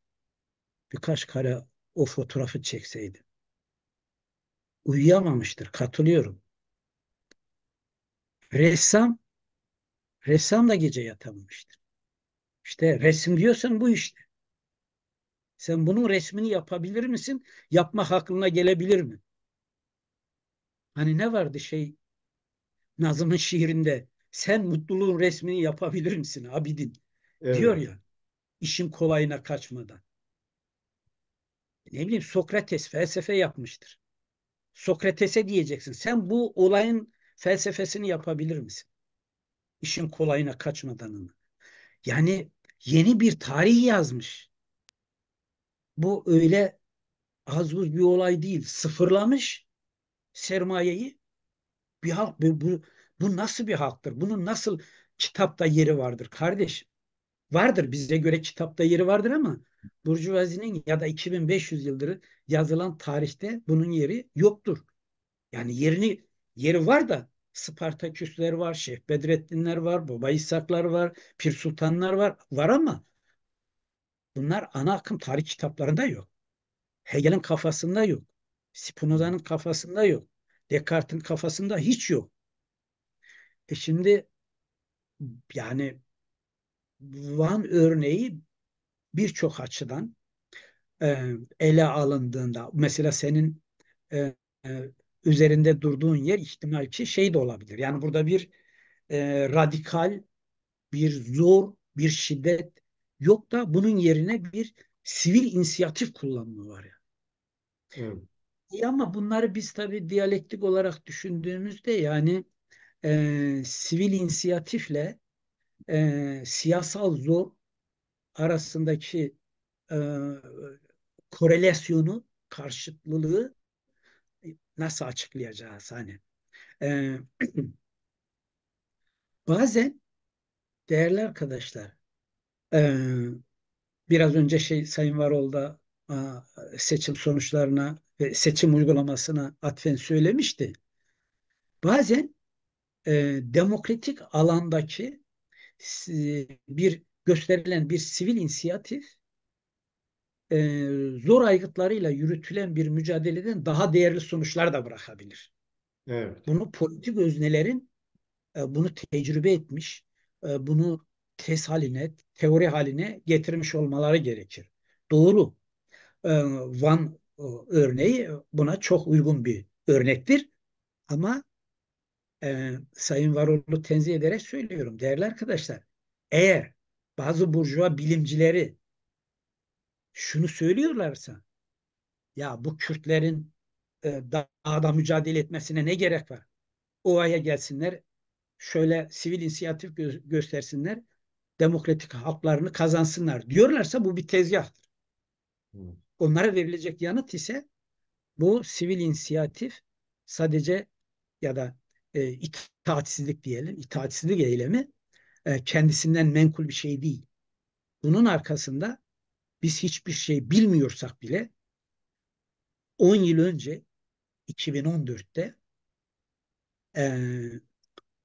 birkaç kare o fotoğrafı çekseydim. Uyuyamamıştır, katılıyorum. Ressam ressam da gece yatamamıştır. İşte resim diyorsan bu işte. Sen bunun resmini yapabilir misin? Yapmak aklına gelebilir mi? Hani ne vardı şey Nazım'ın şiirinde sen mutluluğun resmini yapabilir misin abidin? Evet. Diyor ya işin kolayına kaçmadan. Ne bileyim Sokrates felsefe yapmıştır. Sokrates'e diyeceksin. Sen bu olayın felsefesini yapabilir misin? İşin kolayına kaçmadan mı? Yani yeni bir tarih yazmış. Bu öyle az buz bir olay değil. Sıfırlamış sermayeyi. Bir halk bu, bu, bu nasıl bir halktır? Bunun nasıl kitapta yeri vardır kardeş? Vardır bize göre kitapta yeri vardır ama Burjuvazi'nin ya da 2500 yıldır yazılan tarihte bunun yeri yoktur. Yani yerini yeri var da Spartaküsler var, Şeyh Bedrettinler var, Baba İshaklar var, Pir Sultanlar var. Var ama bunlar ana akım tarih kitaplarında yok. Hegel'in kafasında yok. Spinoza'nın kafasında yok. Descartes'in kafasında hiç yok. E şimdi yani Van örneği birçok açıdan e, ele alındığında mesela senin e, e, üzerinde durduğun yer ihtimal ki şey de olabilir. Yani burada bir e, radikal, bir zor, bir şiddet yok da bunun yerine bir sivil inisiyatif kullanımı var ya. Yani. Hmm. İyi ama bunları biz tabii diyalektik olarak düşündüğümüzde yani e, sivil inisiyatifle e, siyasal zor arasındaki e, korelasyonu, karşıtlılığı nasıl açıklayacağız hani? Ee, bazen değerli arkadaşlar e, biraz önce şey Sayın Varol'da seçim sonuçlarına ve seçim uygulamasına atfen söylemişti. Bazen e, demokratik alandaki e, bir gösterilen bir sivil inisiyatif e, zor aygıtlarıyla yürütülen bir mücadeleden daha değerli sonuçlar da bırakabilir. Evet. Bunu politik öznelerin e, bunu tecrübe etmiş, e, bunu tez haline, teori haline getirmiş olmaları gerekir. Doğru. E, Van e, örneği buna çok uygun bir örnektir. Ama e, Sayın Varolu tenzih ederek söylüyorum. Değerli arkadaşlar, eğer bazı burjuva bilimcileri şunu söylüyorlarsa ya bu Kürtlerin e, dağda mücadele etmesine ne gerek var? Ova'ya gelsinler şöyle sivil inisiyatif gö göstersinler demokratik haklarını kazansınlar diyorlarsa bu bir tezgahtır. Hmm. Onlara verilecek yanıt ise bu sivil inisiyatif sadece ya da e, itaatsizlik diyelim, itaatsizlik eylemi e, kendisinden menkul bir şey değil. Bunun arkasında biz hiçbir şey bilmiyorsak bile 10 yıl önce 2014'te e,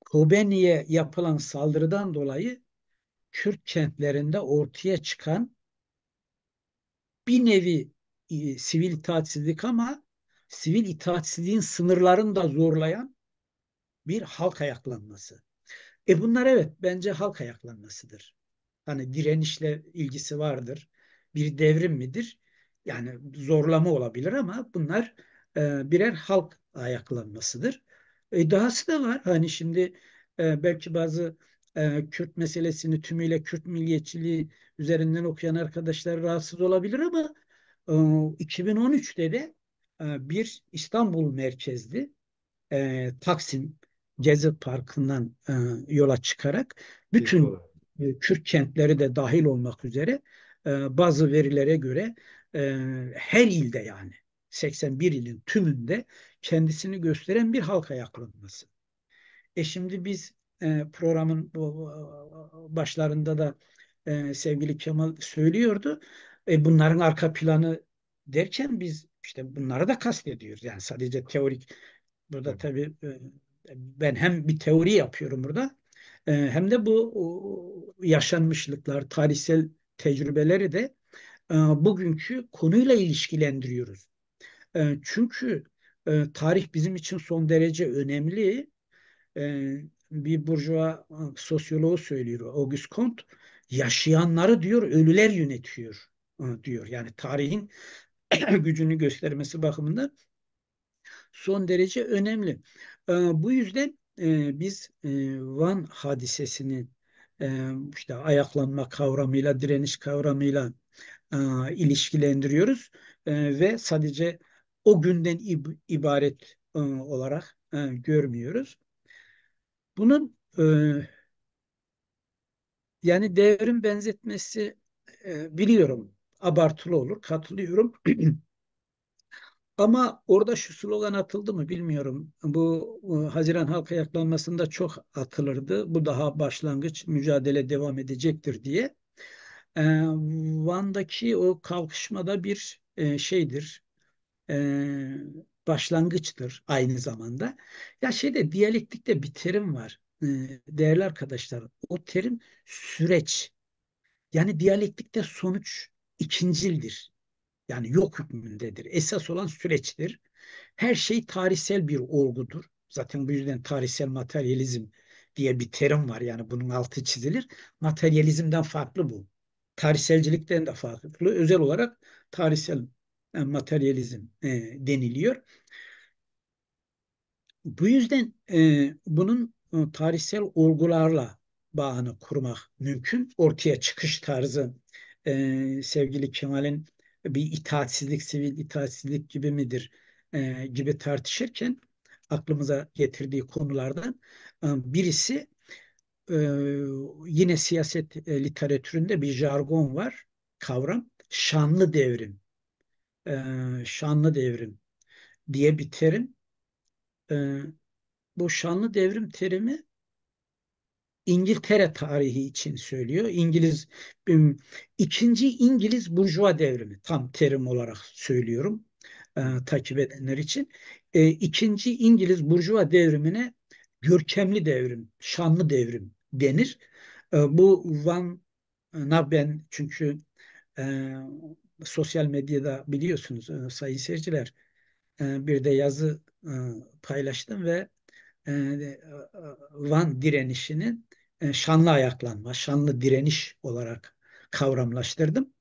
Kobani'ye yapılan saldırıdan dolayı Kürt kentlerinde ortaya çıkan bir nevi e, sivil itaatsizlik ama sivil itaatsizliğin sınırlarını da zorlayan bir halk ayaklanması. E bunlar evet bence halk ayaklanmasıdır. Hani direnişle ilgisi vardır bir devrim midir? Yani zorlama olabilir ama bunlar e, birer halk ayaklanmasıdır. E, dahası da var. Hani şimdi e, belki bazı e, Kürt meselesini tümüyle Kürt milliyetçiliği üzerinden okuyan arkadaşlar rahatsız olabilir ama e, 2013'te de e, bir İstanbul merkezli e, Taksim Gezi Parkı'ndan e, yola çıkarak bütün e, Kürt kentleri de dahil olmak üzere e, bazı verilere göre e, her ilde yani 81 ilin tümünde kendisini gösteren bir halka ayaklanması. E şimdi biz e, programın başlarında da sevgili Kemal söylüyordu. E, bunların arka planı derken biz işte bunları da kastediyoruz. Yani sadece teorik burada tabii ben hem bir teori yapıyorum burada hem de bu yaşanmışlıklar, tarihsel tecrübeleri de e, bugünkü konuyla ilişkilendiriyoruz. E, çünkü e, tarih bizim için son derece önemli. E, bir burjuva e, sosyoloğu söylüyor Auguste Comte yaşayanları diyor ölüler yönetiyor e, diyor. Yani tarihin gücünü göstermesi bakımından son derece önemli. E, bu yüzden biz Van hadisesinin e, işte ayaklanma kavramıyla, direniş kavramıyla ilişkilendiriyoruz ve sadece o günden ibaret olarak görmüyoruz. Bunun yani devrim benzetmesi biliyorum abartılı olur, katılıyorum. Ama orada şu slogan atıldı mı bilmiyorum. Bu e, Haziran halka yaklanmasında çok atılırdı. Bu daha başlangıç, mücadele devam edecektir diye. E, Van'daki o kalkışmada bir e, şeydir. E, başlangıçtır aynı zamanda. Ya şeyde diyalektikte bir terim var e, değerli arkadaşlar. O terim süreç. Yani diyalektikte sonuç ikincildir. Yani yok hükmündedir. Esas olan süreçtir. Her şey tarihsel bir olgudur. Zaten bu yüzden tarihsel materyalizm diye bir terim var. Yani bunun altı çizilir. Materyalizmden farklı bu. Tarihselcilikten de farklı. Özel olarak tarihsel yani e, materyalizm e, deniliyor. Bu yüzden e, bunun e, tarihsel olgularla bağını kurmak mümkün. Ortaya çıkış tarzı e, sevgili Kemal'in bir itaatsizlik, sivil itaatsizlik gibi midir e, gibi tartışırken aklımıza getirdiği konulardan e, birisi e, yine siyaset e, literatüründe bir jargon var, kavram şanlı devrim. E, şanlı devrim diye bir terim. E, bu şanlı devrim terimi İngiltere tarihi için söylüyor. İngiliz ikinci İngiliz burjuva devrimi tam terim olarak söylüyorum e, takip edenler için. E, ikinci İngiliz burjuva devrimine görkemli devrim, şanlı devrim denir. E, bu Van e, na çünkü e, sosyal medyada biliyorsunuz e, sayın seyirciler e, bir de yazı e, paylaştım ve e, e, e, Van direnişinin şanlı ayaklanma, şanlı direniş olarak kavramlaştırdım.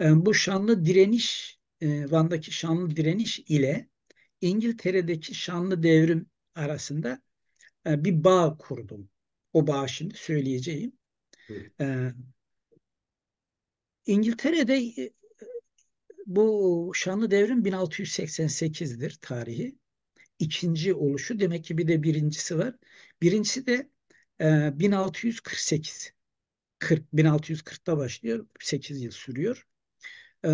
Bu şanlı direniş, Van'daki şanlı direniş ile İngiltere'deki şanlı devrim arasında bir bağ kurdum. O bağı şimdi söyleyeceğim. İngiltere'de bu şanlı devrim 1688'dir tarihi ikinci oluşu. Demek ki bir de birincisi var. Birincisi de e, 1648. 40, 1640'ta başlıyor. 8 yıl sürüyor. E,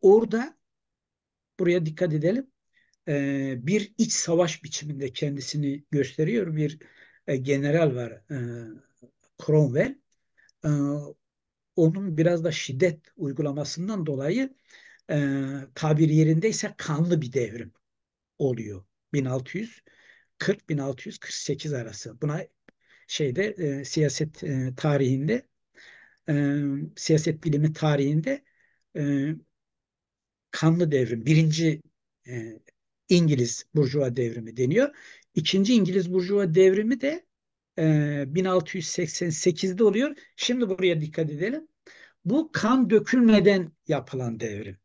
orada buraya dikkat edelim. E, bir iç savaş biçiminde kendisini gösteriyor. Bir e, general var e, Cromwell. E, onun biraz da şiddet uygulamasından dolayı e, tabir yerindeyse kanlı bir devrim oluyor. 1640-1648 arası. Buna şeyde e, siyaset e, tarihinde e, siyaset bilimi tarihinde e, kanlı devrim, birinci e, İngiliz Burjuva devrimi deniyor. İkinci İngiliz Burjuva devrimi de e, 1688'de oluyor. Şimdi buraya dikkat edelim. Bu kan dökülmeden yapılan devrim.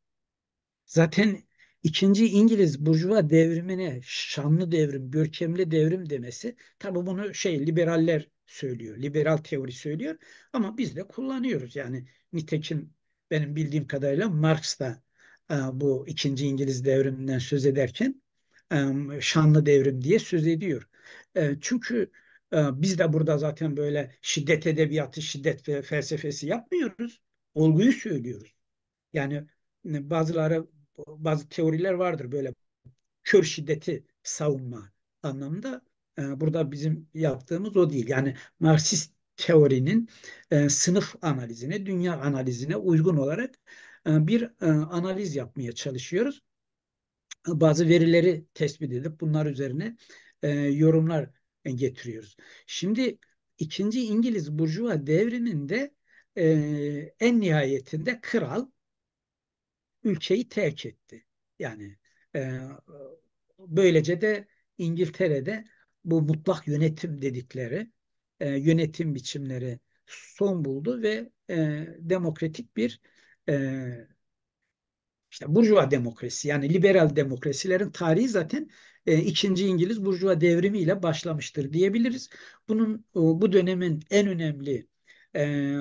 Zaten İkinci İngiliz Burjuva devrimine şanlı devrim, görkemli devrim demesi tabi bunu şey liberaller söylüyor. Liberal teori söylüyor ama biz de kullanıyoruz. Yani nitekim benim bildiğim kadarıyla Marx da e, bu ikinci İngiliz devriminden söz ederken e, şanlı devrim diye söz ediyor. E, çünkü biz de burada zaten böyle şiddet edebiyatı, şiddet felsefesi yapmıyoruz. Olguyu söylüyoruz. Yani bazıları bazı teoriler vardır böyle kör şiddeti savunma anlamda E, ee, burada bizim yaptığımız o değil. Yani Marksist teorinin e, sınıf analizine, dünya analizine uygun olarak e, bir e, analiz yapmaya çalışıyoruz. Bazı verileri tespit edip bunlar üzerine e, yorumlar getiriyoruz. Şimdi ikinci İngiliz Burjuva devriminde e, en nihayetinde kral ülkeyi terk etti. Yani e, böylece de İngiltere'de bu mutlak yönetim dedikleri e, yönetim biçimleri son buldu ve e, demokratik bir e, işte burjuva demokrasi yani liberal demokrasilerin tarihi zaten e, ikinci İngiliz burjuva devrimiyle başlamıştır diyebiliriz. Bunun e, bu dönemin en önemli e,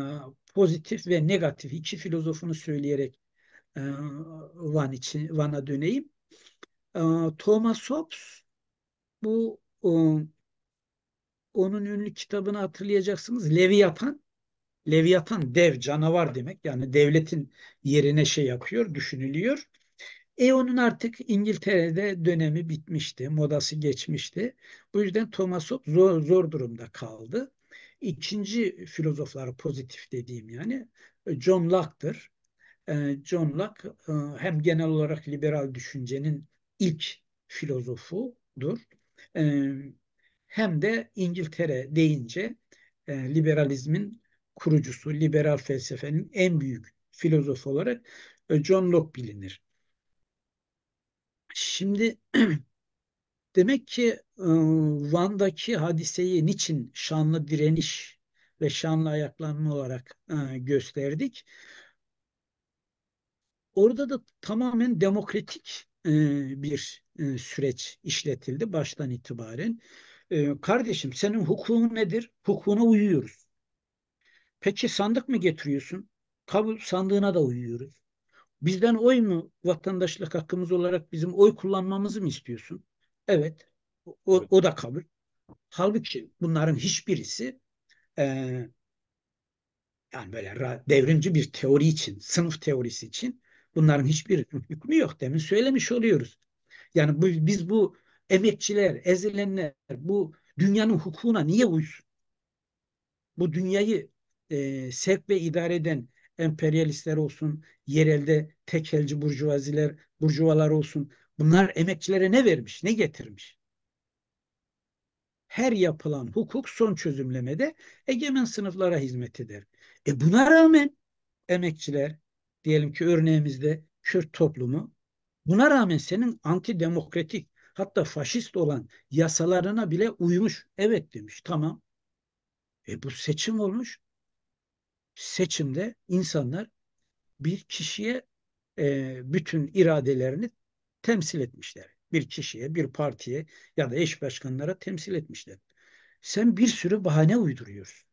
pozitif ve negatif iki filozofunu söyleyerek e, Van için Van'a döneyim. E, Thomas Hobbes bu e, onun ünlü kitabını hatırlayacaksınız. Levi yapan Levi yapan dev canavar demek. Yani devletin yerine şey yapıyor, düşünülüyor. E onun artık İngiltere'de dönemi bitmişti, modası geçmişti. Bu yüzden Thomas Hobbes zor, zor durumda kaldı. İkinci filozoflar pozitif dediğim yani John Locke'dır. Ee, John Locke e, hem genel olarak liberal düşüncenin ilk filozofudur. E, hem de İngiltere deyince e, liberalizmin kurucusu, liberal felsefenin en büyük filozof olarak John Locke bilinir. Şimdi demek ki Van'daki hadiseyi niçin şanlı direniş ve şanlı ayaklanma olarak gösterdik? Orada da tamamen demokratik e, bir e, süreç işletildi baştan itibaren. E, kardeşim senin hukukun nedir? Hukukuna uyuyoruz. Peki sandık mı getiriyorsun? Kabul sandığına da uyuyoruz. Bizden oy mu vatandaşlık hakkımız olarak bizim oy kullanmamızı mı istiyorsun? Evet. O, o da kabul. Halbuki bunların hiçbirisi e, yani böyle devrimci bir teori için, sınıf teorisi için Bunların hiçbir hükmü yok. Demin söylemiş oluyoruz. Yani bu, biz bu emekçiler, ezilenler bu dünyanın hukukuna niye uysun? Bu dünyayı e, sevk ve idare eden emperyalistler olsun, yerelde tekelci burjuvaziler, burjuvalar olsun. Bunlar emekçilere ne vermiş, ne getirmiş? Her yapılan hukuk son çözümlemede egemen sınıflara hizmet eder. E buna rağmen emekçiler, diyelim ki örneğimizde Kürt toplumu buna rağmen senin antidemokratik hatta faşist olan yasalarına bile uymuş. Evet demiş. Tamam. E bu seçim olmuş. Seçimde insanlar bir kişiye e, bütün iradelerini temsil etmişler. Bir kişiye, bir partiye ya da eş başkanlara temsil etmişler. Sen bir sürü bahane uyduruyorsun.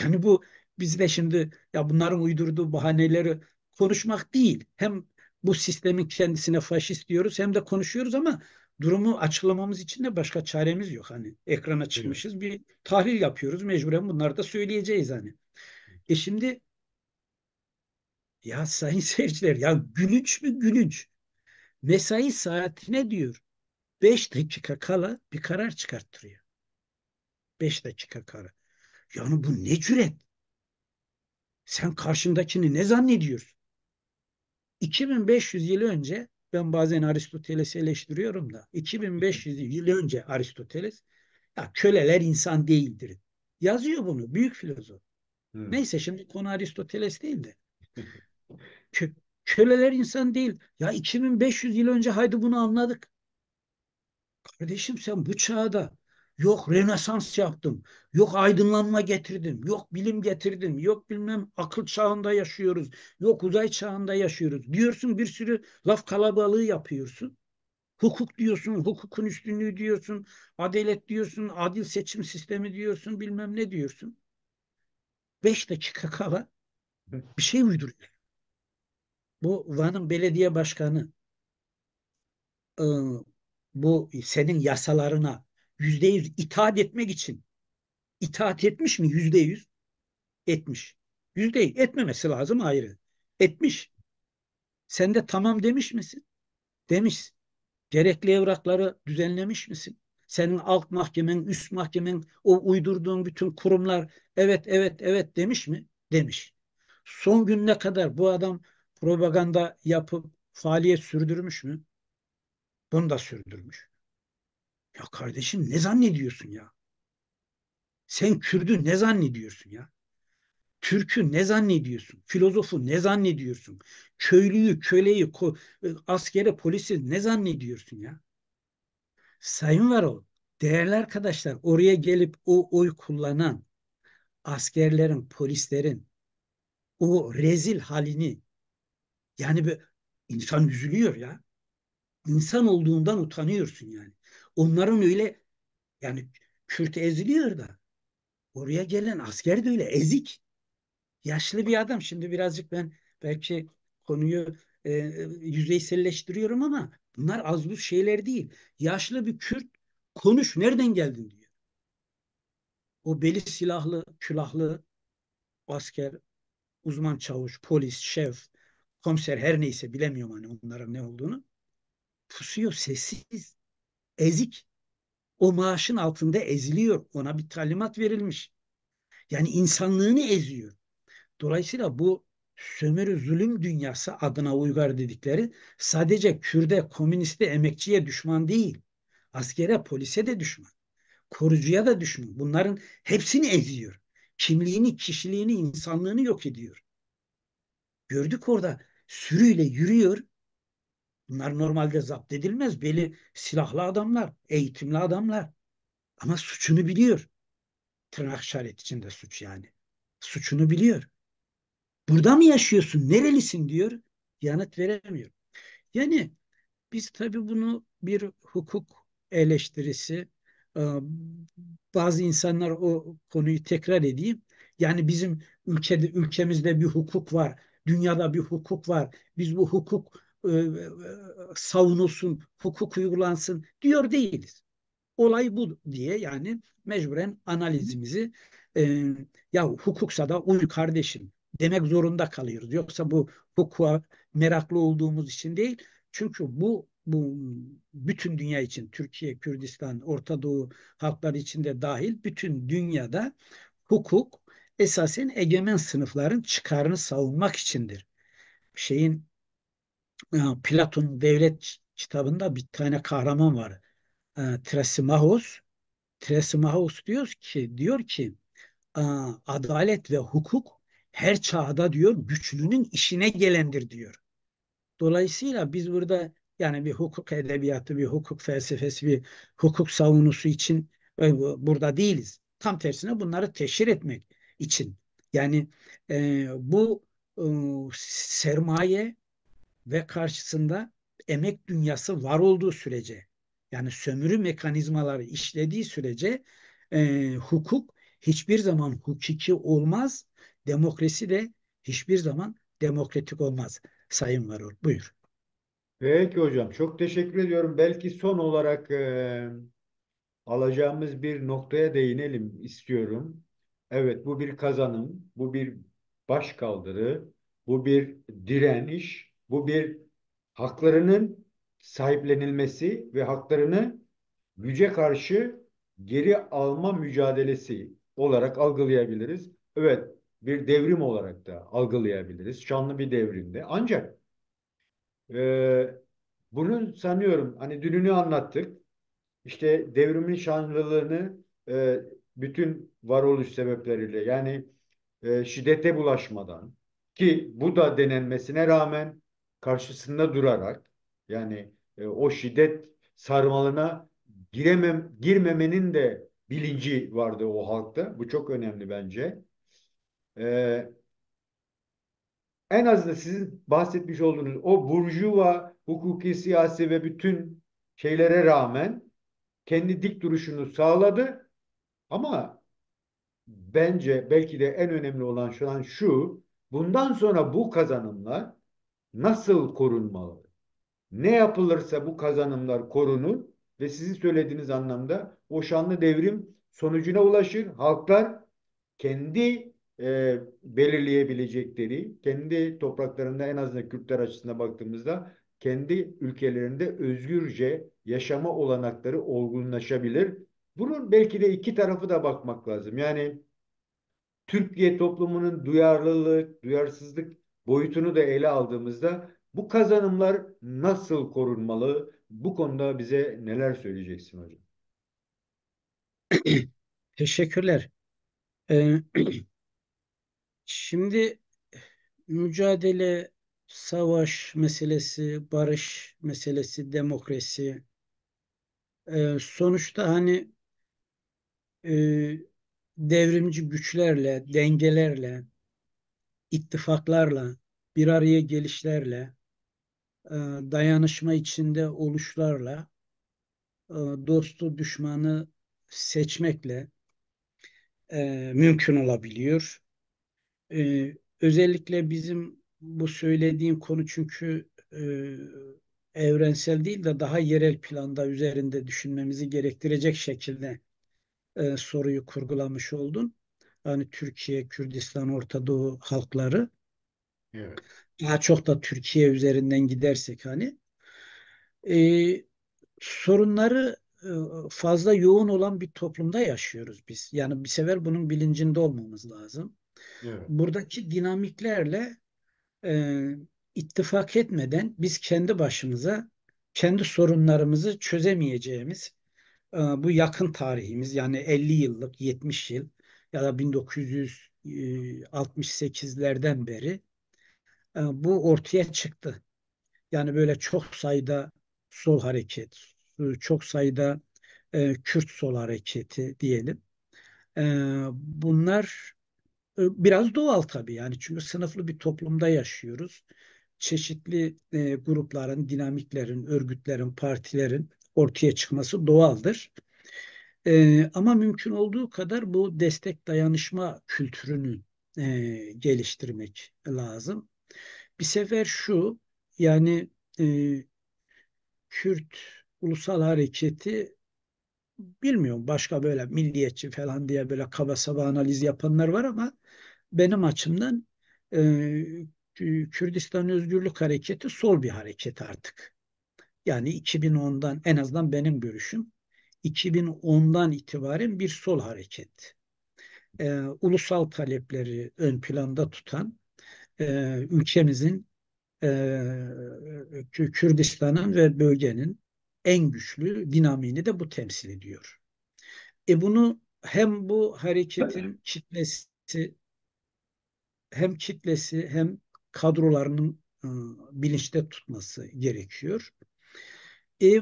Yani bu biz de şimdi ya bunların uydurduğu bahaneleri konuşmak değil. Hem bu sistemin kendisine faşist diyoruz hem de konuşuyoruz ama durumu açıklamamız için de başka çaremiz yok. Hani ekrana çıkmışız bir tahlil yapıyoruz mecburen bunları da söyleyeceğiz hani. E şimdi ya sayın seyirciler ya gülünç mü gülünç. Mesai saatine diyor 5 dakika kala bir karar çıkarttırıyor. 5 dakika kala. Yani bu ne cüret? Sen karşındakini ne zannediyorsun? 2500 yıl önce ben bazen Aristoteles'i eleştiriyorum da 2500 yıl önce Aristoteles ya köleler insan değildir. Yazıyor bunu büyük filozof. Hmm. Neyse şimdi konu Aristoteles değil de. Kö köleler insan değil. Ya 2500 yıl önce haydi bunu anladık. Kardeşim sen bu çağda Yok Rönesans yaptım. Yok aydınlanma getirdim. Yok bilim getirdim. Yok bilmem akıl çağında yaşıyoruz. Yok uzay çağında yaşıyoruz. Diyorsun bir sürü laf kalabalığı yapıyorsun. Hukuk diyorsun, hukukun üstünlüğü diyorsun, adalet diyorsun, adil seçim sistemi diyorsun, bilmem ne diyorsun. Beş dakika kala bir şey uyduruyor. Bu Van'ın belediye başkanı ıı, bu senin yasalarına yüzde yüz itaat etmek için itaat etmiş mi? Yüzde yüz etmiş. Yüzde etmemesi lazım ayrı. Etmiş. Sen de tamam demiş misin? Demiş. Gerekli evrakları düzenlemiş misin? Senin alt mahkemen, üst mahkemen, o uydurduğun bütün kurumlar evet evet evet demiş mi? Demiş. Son gününe kadar bu adam propaganda yapıp faaliyet sürdürmüş mü? Bunu da sürdürmüş. Ya kardeşim ne zannediyorsun ya? Sen Kürdü ne zannediyorsun ya? Türk'ü ne zannediyorsun? Filozofu ne zannediyorsun? Köylüyü, köleyi, e, askere, polisi ne zannediyorsun ya? Sayın Varol, değerli arkadaşlar oraya gelip o oy kullanan askerlerin, polislerin o rezil halini yani bir insan üzülüyor ya. İnsan olduğundan utanıyorsun yani. Onların öyle yani Kürt eziliyor da oraya gelen asker de öyle ezik. Yaşlı bir adam. Şimdi birazcık ben belki konuyu e, e yüzeyselleştiriyorum ama bunlar az buz şeyler değil. Yaşlı bir Kürt konuş nereden geldin diyor. O beli silahlı, külahlı asker, uzman çavuş, polis, şef, komiser her neyse bilemiyorum hani onların ne olduğunu. Pusuyor sessiz ezik. O maaşın altında eziliyor. Ona bir talimat verilmiş. Yani insanlığını eziyor. Dolayısıyla bu sömürü zulüm dünyası adına uygar dedikleri sadece Kürde, komüniste, emekçiye düşman değil. Askere, polise de düşman. Korucuya da düşman. Bunların hepsini eziyor. Kimliğini, kişiliğini, insanlığını yok ediyor. Gördük orada sürüyle yürüyor Bunlar normalde zapt edilmez. Beli silahlı adamlar, eğitimli adamlar. Ama suçunu biliyor. Tırnak işaret içinde suç yani. Suçunu biliyor. Burada mı yaşıyorsun? Nerelisin diyor. Yanıt veremiyor. Yani biz tabii bunu bir hukuk eleştirisi e, bazı insanlar o konuyu tekrar edeyim. Yani bizim ülkede ülkemizde bir hukuk var. Dünyada bir hukuk var. Biz bu hukuk e, e, savunulsun, hukuk uygulansın diyor değiliz. Olay bu diye yani mecburen analizimizi e, ya hukuksa da uy kardeşim demek zorunda kalıyoruz. Yoksa bu hukuka meraklı olduğumuz için değil. Çünkü bu bu bütün dünya için Türkiye, Kürdistan, Orta Doğu halkları içinde dahil bütün dünyada hukuk esasen egemen sınıfların çıkarını savunmak içindir. Şeyin Platon devlet kitabında bir tane kahraman var. E, ee, Trasimahos. Trasimahos diyor ki diyor ki e, adalet ve hukuk her çağda diyor güçlünün işine gelendir diyor. Dolayısıyla biz burada yani bir hukuk edebiyatı, bir hukuk felsefesi, bir hukuk savunusu için e, burada değiliz. Tam tersine bunları teşhir etmek için. Yani e, bu e, sermaye ve karşısında emek dünyası var olduğu sürece yani sömürü mekanizmaları işlediği sürece e, hukuk hiçbir zaman hukuki olmaz. Demokrasi de hiçbir zaman demokratik olmaz. Sayın Varol buyur. Peki hocam çok teşekkür ediyorum. Belki son olarak e, alacağımız bir noktaya değinelim istiyorum. Evet bu bir kazanım, bu bir başkaldırı, bu bir direniş bu bir haklarının sahiplenilmesi ve haklarını güce karşı geri alma mücadelesi olarak algılayabiliriz. Evet, bir devrim olarak da algılayabiliriz. Şanlı bir devrimde. Ancak e, bunun sanıyorum hani dününü anlattık. İşte devrimin şanlılığını e, bütün varoluş sebepleriyle yani e, şiddete bulaşmadan ki bu da denenmesine rağmen karşısında durarak yani e, o şiddet sarmalına giremem girmemenin de bilinci vardı o halkta. Bu çok önemli bence. Ee, en azından sizin bahsetmiş olduğunuz o burjuva hukuki, siyasi ve bütün şeylere rağmen kendi dik duruşunu sağladı. Ama bence belki de en önemli olan şu an şu, bundan sonra bu kazanımlar nasıl korunmalı? Ne yapılırsa bu kazanımlar korunur ve sizin söylediğiniz anlamda o şanlı devrim sonucuna ulaşır. Halklar kendi e, belirleyebilecekleri, kendi topraklarında en azından Kürtler açısından baktığımızda kendi ülkelerinde özgürce yaşama olanakları olgunlaşabilir. Bunun belki de iki tarafı da bakmak lazım. Yani Türkiye toplumunun duyarlılık, duyarsızlık boyutunu da ele aldığımızda bu kazanımlar nasıl korunmalı? Bu konuda bize neler söyleyeceksin hocam? Teşekkürler. Ee, şimdi mücadele, savaş meselesi, barış meselesi, demokrasi. Ee, sonuçta hani e, devrimci güçlerle, dengelerle ittifaklarla, bir araya gelişlerle, e, dayanışma içinde oluşlarla, e, dostu düşmanı seçmekle e, mümkün olabiliyor. Özellikle bizim bu söylediğim konu çünkü evrensel değil de daha yerel planda üzerinde düşünmemizi gerektirecek şekilde soruyu kurgulamış oldun. Hani Türkiye, Kürdistan, Orta Doğu halkları evet. daha çok da Türkiye üzerinden gidersek hani e, sorunları e, fazla yoğun olan bir toplumda yaşıyoruz biz. Yani bir sefer bunun bilincinde olmamız lazım. Evet. Buradaki dinamiklerle e, ittifak etmeden biz kendi başımıza kendi sorunlarımızı çözemeyeceğimiz e, bu yakın tarihimiz yani 50 yıllık 70 yıl ya da 1968'lerden beri bu ortaya çıktı. Yani böyle çok sayıda sol hareket, e, çok sayıda e, Kürt sol hareketi diyelim. Bunlar e, biraz doğal tabii yani çünkü sınıflı bir toplumda yaşıyoruz. Çeşitli grupların, dinamiklerin, örgütlerin, partilerin ortaya çıkması doğaldır. E, ama mümkün olduğu kadar bu destek dayanışma kültürünü e, geliştirmek lazım. Bir sefer şu yani e, Kürt Ulusal Hareketi bilmiyorum başka böyle milliyetçi falan diye böyle kaba saba analiz yapanlar var ama benim açımdan e, Kürdistan Özgürlük Hareketi sol bir hareket artık. Yani 2010'dan en azından benim görüşüm 2010'dan itibaren bir sol hareket. E, ulusal talepleri ön planda tutan e, ülkemizin e, Kürdistan'ın ve bölgenin en güçlü dinamiğini de bu temsil ediyor. E bunu hem bu hareketin kitlesi hem kitlesi hem kadrolarının e, bilinçte tutması gerekiyor. E,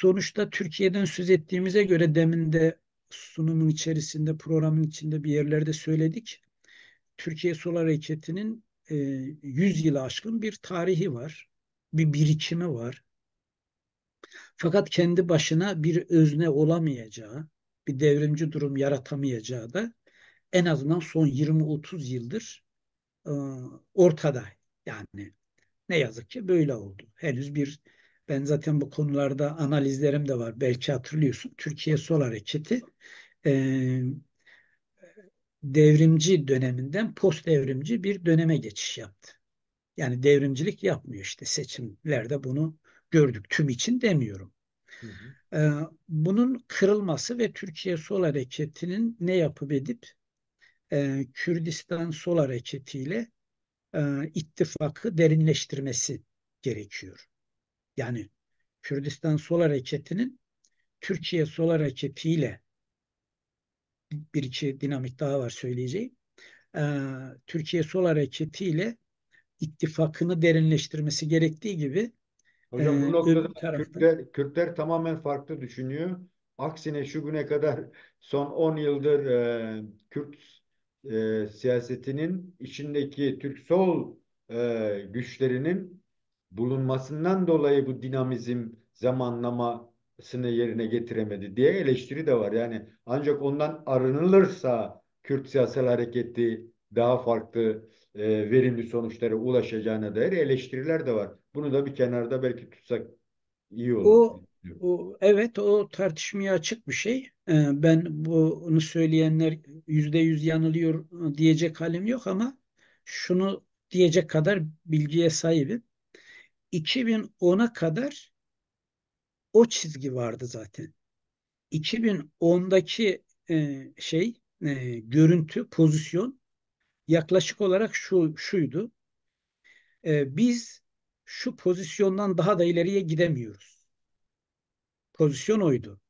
sonuçta Türkiye'den söz ettiğimize göre demin de sunumun içerisinde, programın içinde bir yerlerde söyledik. Türkiye solar Hareketi'nin e, 100 yılı aşkın bir tarihi var. Bir birikimi var. Fakat kendi başına bir özne olamayacağı, bir devrimci durum yaratamayacağı da en azından son 20-30 yıldır e, ortada. Yani ne yazık ki böyle oldu. Henüz bir ben zaten bu konularda analizlerim de var. Belki hatırlıyorsun. Türkiye Sol Hareketi e, devrimci döneminden post devrimci bir döneme geçiş yaptı. Yani devrimcilik yapmıyor işte seçimlerde bunu gördük. Tüm için demiyorum. Hı hı. E, bunun kırılması ve Türkiye Sol Hareketi'nin ne yapıp edip e, Kürdistan Sol Hareketi'yle e, ittifakı derinleştirmesi gerekiyor yani Kürdistan Sol Hareketi'nin Türkiye Sol hareketiyle bir iki dinamik daha var söyleyeceğim. Ee, Türkiye Sol hareketiyle ittifakını derinleştirmesi gerektiği gibi Hocam bu e, noktada tarafta... Kürtler, Kürtler tamamen farklı düşünüyor. Aksine şu güne kadar son 10 yıldır e, Kürt e, siyasetinin içindeki Türk sol e, güçlerinin bulunmasından dolayı bu dinamizm zamanlamasını yerine getiremedi diye eleştiri de var. Yani ancak ondan arınılırsa Kürt siyasal hareketi daha farklı e, verimli sonuçlara ulaşacağına dair eleştiriler de var. Bunu da bir kenarda belki tutsak iyi olur. O, o evet o tartışmaya açık bir şey. E, ben bunu söyleyenler yüzde yüz yanılıyor diyecek halim yok ama şunu diyecek kadar bilgiye sahibim. 2010'a kadar o çizgi vardı zaten. 2010'daki e, şey e, görüntü, pozisyon yaklaşık olarak şu şuydu. E, biz şu pozisyondan daha da ileriye gidemiyoruz. Pozisyon oydu.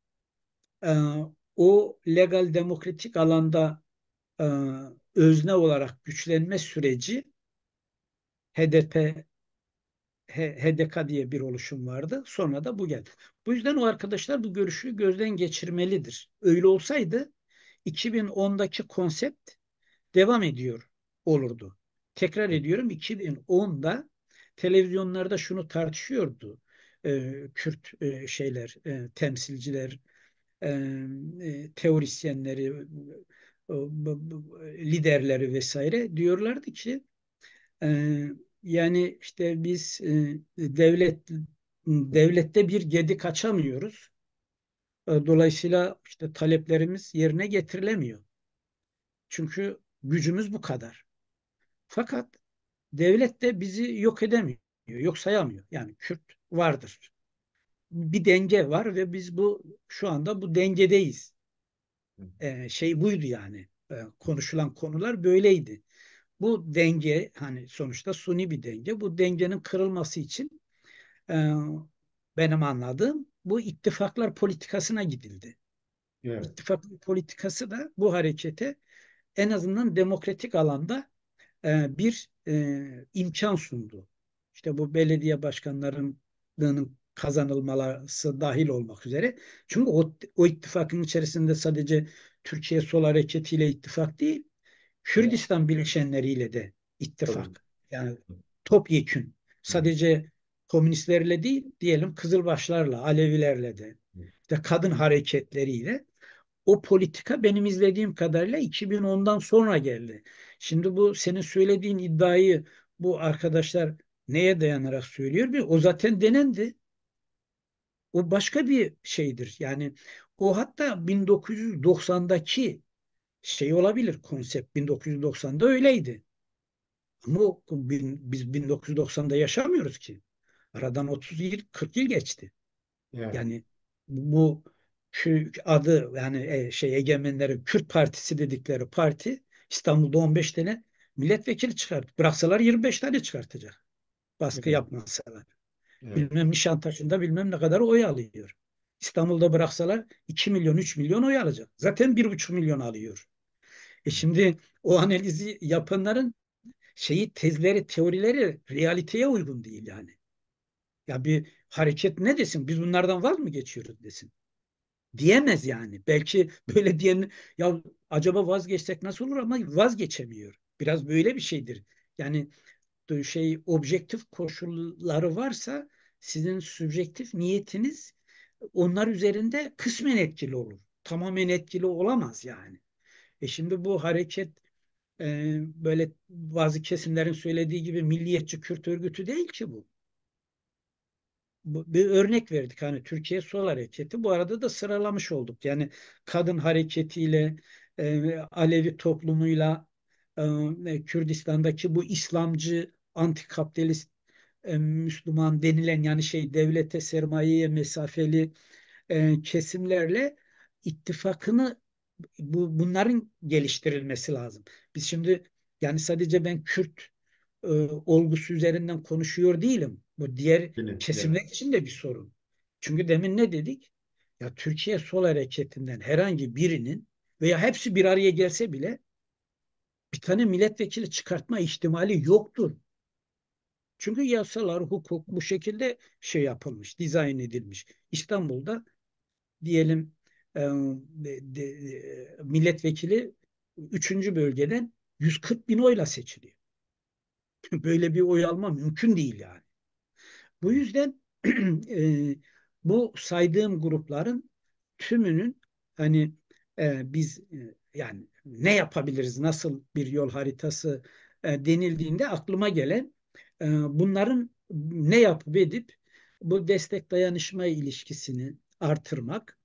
E, o legal demokratik alanda e, özne olarak güçlenme süreci HDP HDK diye bir oluşum vardı. Sonra da bu geldi. Bu yüzden o arkadaşlar bu görüşü gözden geçirmelidir. Öyle olsaydı 2010'daki konsept devam ediyor olurdu. Tekrar ediyorum 2010'da televizyonlarda şunu tartışıyordu e, Kürt e, şeyler, e, temsilciler, e, e teorisyenleri, e, liderleri vesaire diyorlardı ki e, yani işte biz e, devlet devlette bir gedik açamıyoruz. E, dolayısıyla işte taleplerimiz yerine getirilemiyor. Çünkü gücümüz bu kadar. Fakat devlet de bizi yok edemiyor, yok sayamıyor. Yani Kürt vardır. Bir denge var ve biz bu şu anda bu dengedeyiz. E, şey buydu yani. E, konuşulan konular böyleydi bu denge hani sonuçta suni bir denge. Bu dengenin kırılması için e, benim anladığım bu ittifaklar politikasına gidildi. Evet. İttifaklar politikası da bu harekete en azından demokratik alanda e, bir e, imkan sundu. İşte bu belediye başkanlarının kazanılması dahil olmak üzere. Çünkü o, o ittifakın içerisinde sadece Türkiye Sol Hareketi ile ittifak değil, Kürdistan bileşenleriyle de ittifak. Tabii. Yani topyekün. Sadece komünistlerle değil diyelim Kızılbaşlarla, Alevilerle de, de kadın hareketleriyle o politika benim izlediğim kadarıyla 2010'dan sonra geldi. Şimdi bu senin söylediğin iddiayı bu arkadaşlar neye dayanarak söylüyor? Bir, o zaten denendi. O başka bir şeydir. Yani o hatta 1990'daki şey olabilir konsept 1990'da öyleydi. Ama biz 1990'da yaşamıyoruz ki. Aradan 30 yıl 40 yıl geçti. Evet. Yani bu şu adı yani e, şey egemenleri Kürt Partisi dedikleri parti İstanbul'da 15 tane milletvekili çıkart. Bıraksalar 25 tane çıkartacak. Baskı evet. yapmasalar. Evet. Bilmem Nişantaşı'nda bilmem ne kadar oy alıyor. İstanbul'da bıraksalar 2 milyon 3 milyon oy alacak. Zaten 1,5 milyon alıyor. E şimdi o analizi yapanların şeyi tezleri, teorileri realiteye uygun değil yani. Ya bir hareket ne desin? Biz bunlardan vaz mı geçiyoruz desin? Diyemez yani. Belki böyle diyen ya acaba vazgeçsek nasıl olur ama vazgeçemiyor. Biraz böyle bir şeydir. Yani şey objektif koşulları varsa sizin subjektif niyetiniz onlar üzerinde kısmen etkili olur. Tamamen etkili olamaz yani. E şimdi bu hareket e, böyle bazı kesimlerin söylediği gibi milliyetçi Kürt örgütü değil ki bu. bu. Bir örnek verdik hani Türkiye Sol Hareketi bu arada da sıralamış olduk. Yani kadın hareketiyle e, Alevi toplumuyla e, e Kürdistan'daki bu İslamcı antikapitalist e, Müslüman denilen yani şey devlete sermayeye mesafeli e, kesimlerle ittifakını bu bunların geliştirilmesi lazım. Biz şimdi yani sadece ben Kürt e, olgusu üzerinden konuşuyor değilim. Bu diğer Bilin, kesimler yani. için de bir sorun. Çünkü demin ne dedik? Ya Türkiye sol hareketinden herhangi birinin veya hepsi bir araya gelse bile bir tane milletvekili çıkartma ihtimali yoktur. Çünkü yasalar, hukuk bu şekilde şey yapılmış, dizayn edilmiş. İstanbul'da diyelim e, milletvekili üçüncü bölgeden 140 bin oyla seçiliyor. Böyle bir oy alma mümkün değil yani. Bu yüzden e, bu saydığım grupların tümünün hani e, biz e, yani ne yapabiliriz, nasıl bir yol haritası e, denildiğinde aklıma gelen e, bunların ne yapıp edip bu destek dayanışma ilişkisini artırmak,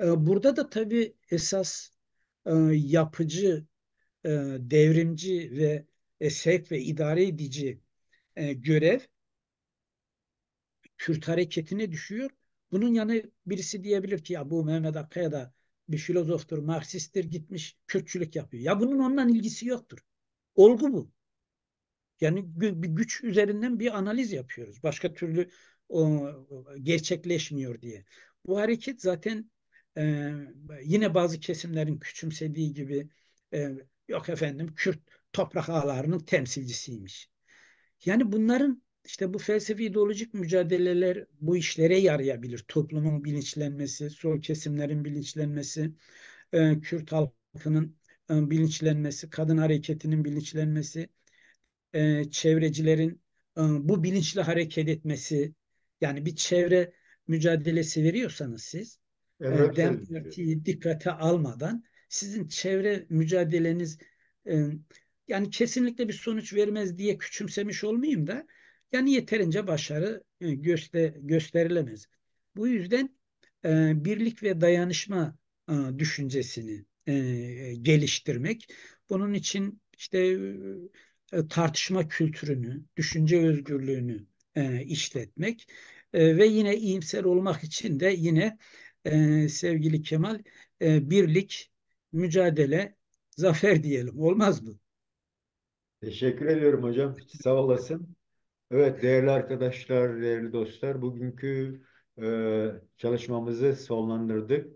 ee, burada da tabii esas e, yapıcı, e, devrimci ve e, sevk ve idare edici görev Kürt hareketine düşüyor. Bunun yanı birisi diyebilir ki ya bu Mehmet Akkaya da bir filozoftur, Marksisttir gitmiş Kürtçülük yapıyor. Ya bunun ondan ilgisi yoktur. Olgu bu. Yani bir güç üzerinden bir analiz yapıyoruz. Başka türlü o, gerçekleşmiyor diye. Bu hareket zaten yine bazı kesimlerin küçümsediği gibi e, yok efendim Kürt toprak ağalarının temsilcisiymiş. Yani bunların işte bu felsefi ideolojik mücadeleler bu işlere yarayabilir. Toplumun bilinçlenmesi, sol kesimlerin bilinçlenmesi, e, Kürt halkının e, bilinçlenmesi, kadın hareketinin bilinçlenmesi, e, çevrecilerin e, bu bilinçli hareket etmesi. Yani bir çevre mücadelesi veriyorsanız siz Evet, dikkate almadan sizin çevre mücadeleniz yani kesinlikle bir sonuç vermez diye küçümsemiş olmayayım da yani yeterince başarı göster gösterilemez. Bu yüzden birlik ve dayanışma düşüncesini geliştirmek, bunun için işte tartışma kültürünü, düşünce özgürlüğünü işletmek ve yine iyimser olmak için de yine e, sevgili Kemal e, birlik, mücadele, zafer diyelim. Olmaz mı? Teşekkür ediyorum hocam. Sağ olasın. Evet değerli arkadaşlar, değerli dostlar bugünkü e, çalışmamızı sonlandırdık.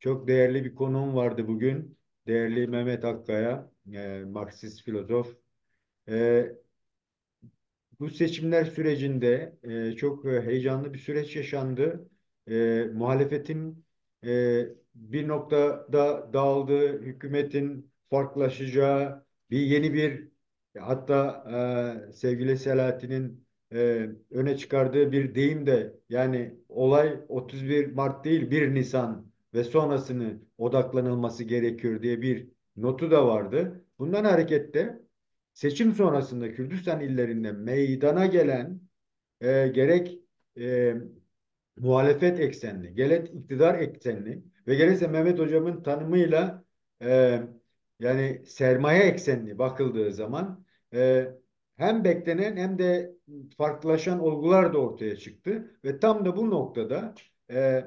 Çok değerli bir konuğum vardı bugün. Değerli Mehmet Akkaya, e, Marksist filozof. E, bu seçimler sürecinde e, çok e, heyecanlı bir süreç yaşandı e, muhalefetin e, bir noktada dağıldığı, hükümetin farklılaşacağı bir yeni bir hatta e, sevgili Selahattin'in e, öne çıkardığı bir deyim de yani olay 31 Mart değil 1 Nisan ve sonrasını odaklanılması gerekiyor diye bir notu da vardı. Bundan harekette seçim sonrasında Kürdistan illerinde meydana gelen e, gerek e, muhalefet eksenli, gerek iktidar eksenli ve gerekse Mehmet Hocam'ın tanımıyla e, yani sermaye eksenli bakıldığı zaman e, hem beklenen hem de farklılaşan olgular da ortaya çıktı ve tam da bu noktada e,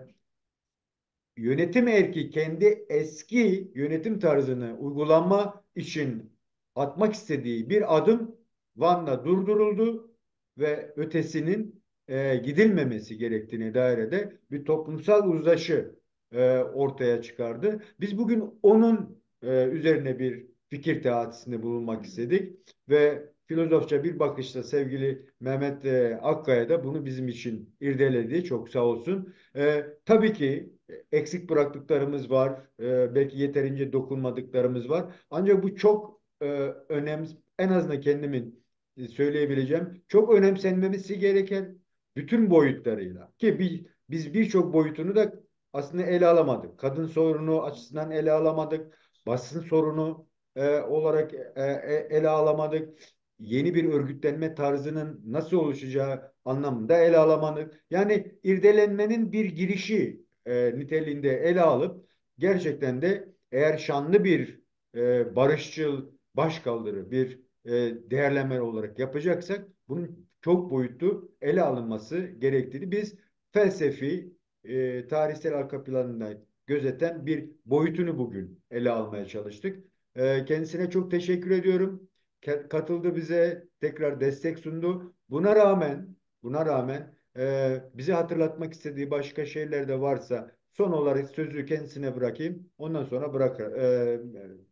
yönetim erki kendi eski yönetim tarzını uygulama için atmak istediği bir adım Van'la durduruldu ve ötesinin e, gidilmemesi gerektiğine dair de bir toplumsal uzlaşı e, ortaya çıkardı. Biz bugün onun e, üzerine bir fikir teatisinde bulunmak istedik ve filozofça bir bakışla sevgili Mehmet e, Akkaya da bunu bizim için irdeledi. Çok sağ olsun. E, tabii ki eksik bıraktıklarımız var. E, belki yeterince dokunmadıklarımız var. Ancak bu çok e, önemli. En azından kendimin e, söyleyebileceğim. Çok önemsenmemesi gereken bütün boyutlarıyla. Ki bir, biz birçok boyutunu da aslında ele alamadık. Kadın sorunu açısından ele alamadık. Basın sorunu e, olarak e, e, ele alamadık. Yeni bir örgütlenme tarzının nasıl oluşacağı anlamında ele alamadık. Yani irdelenmenin bir girişi e, niteliğinde ele alıp gerçekten de eğer şanlı bir e, barışçıl başkaldırı bir e, değerlenme olarak yapacaksak bunun çok boyutlu ele alınması gerektiğini biz felsefi e, tarihsel arka planında gözeten bir boyutunu bugün ele almaya çalıştık. E, kendisine çok teşekkür ediyorum. Ke katıldı bize, tekrar destek sundu. Buna rağmen, buna rağmen e, bize hatırlatmak istediği başka şeyler de varsa son olarak sözü kendisine bırakayım. Ondan sonra bırak e,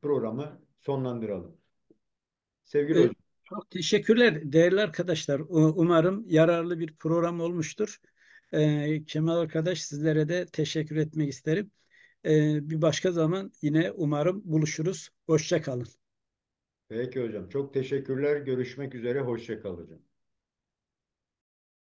programı sonlandıralım. Sevgili evet. hocam. Çok teşekkürler değerli arkadaşlar. Umarım yararlı bir program olmuştur. Ee, Kemal arkadaş sizlere de teşekkür etmek isterim. Ee, bir başka zaman yine umarım buluşuruz. Hoşça kalın. Peki hocam. Çok teşekkürler. Görüşmek üzere. Hoşça kalın hocam.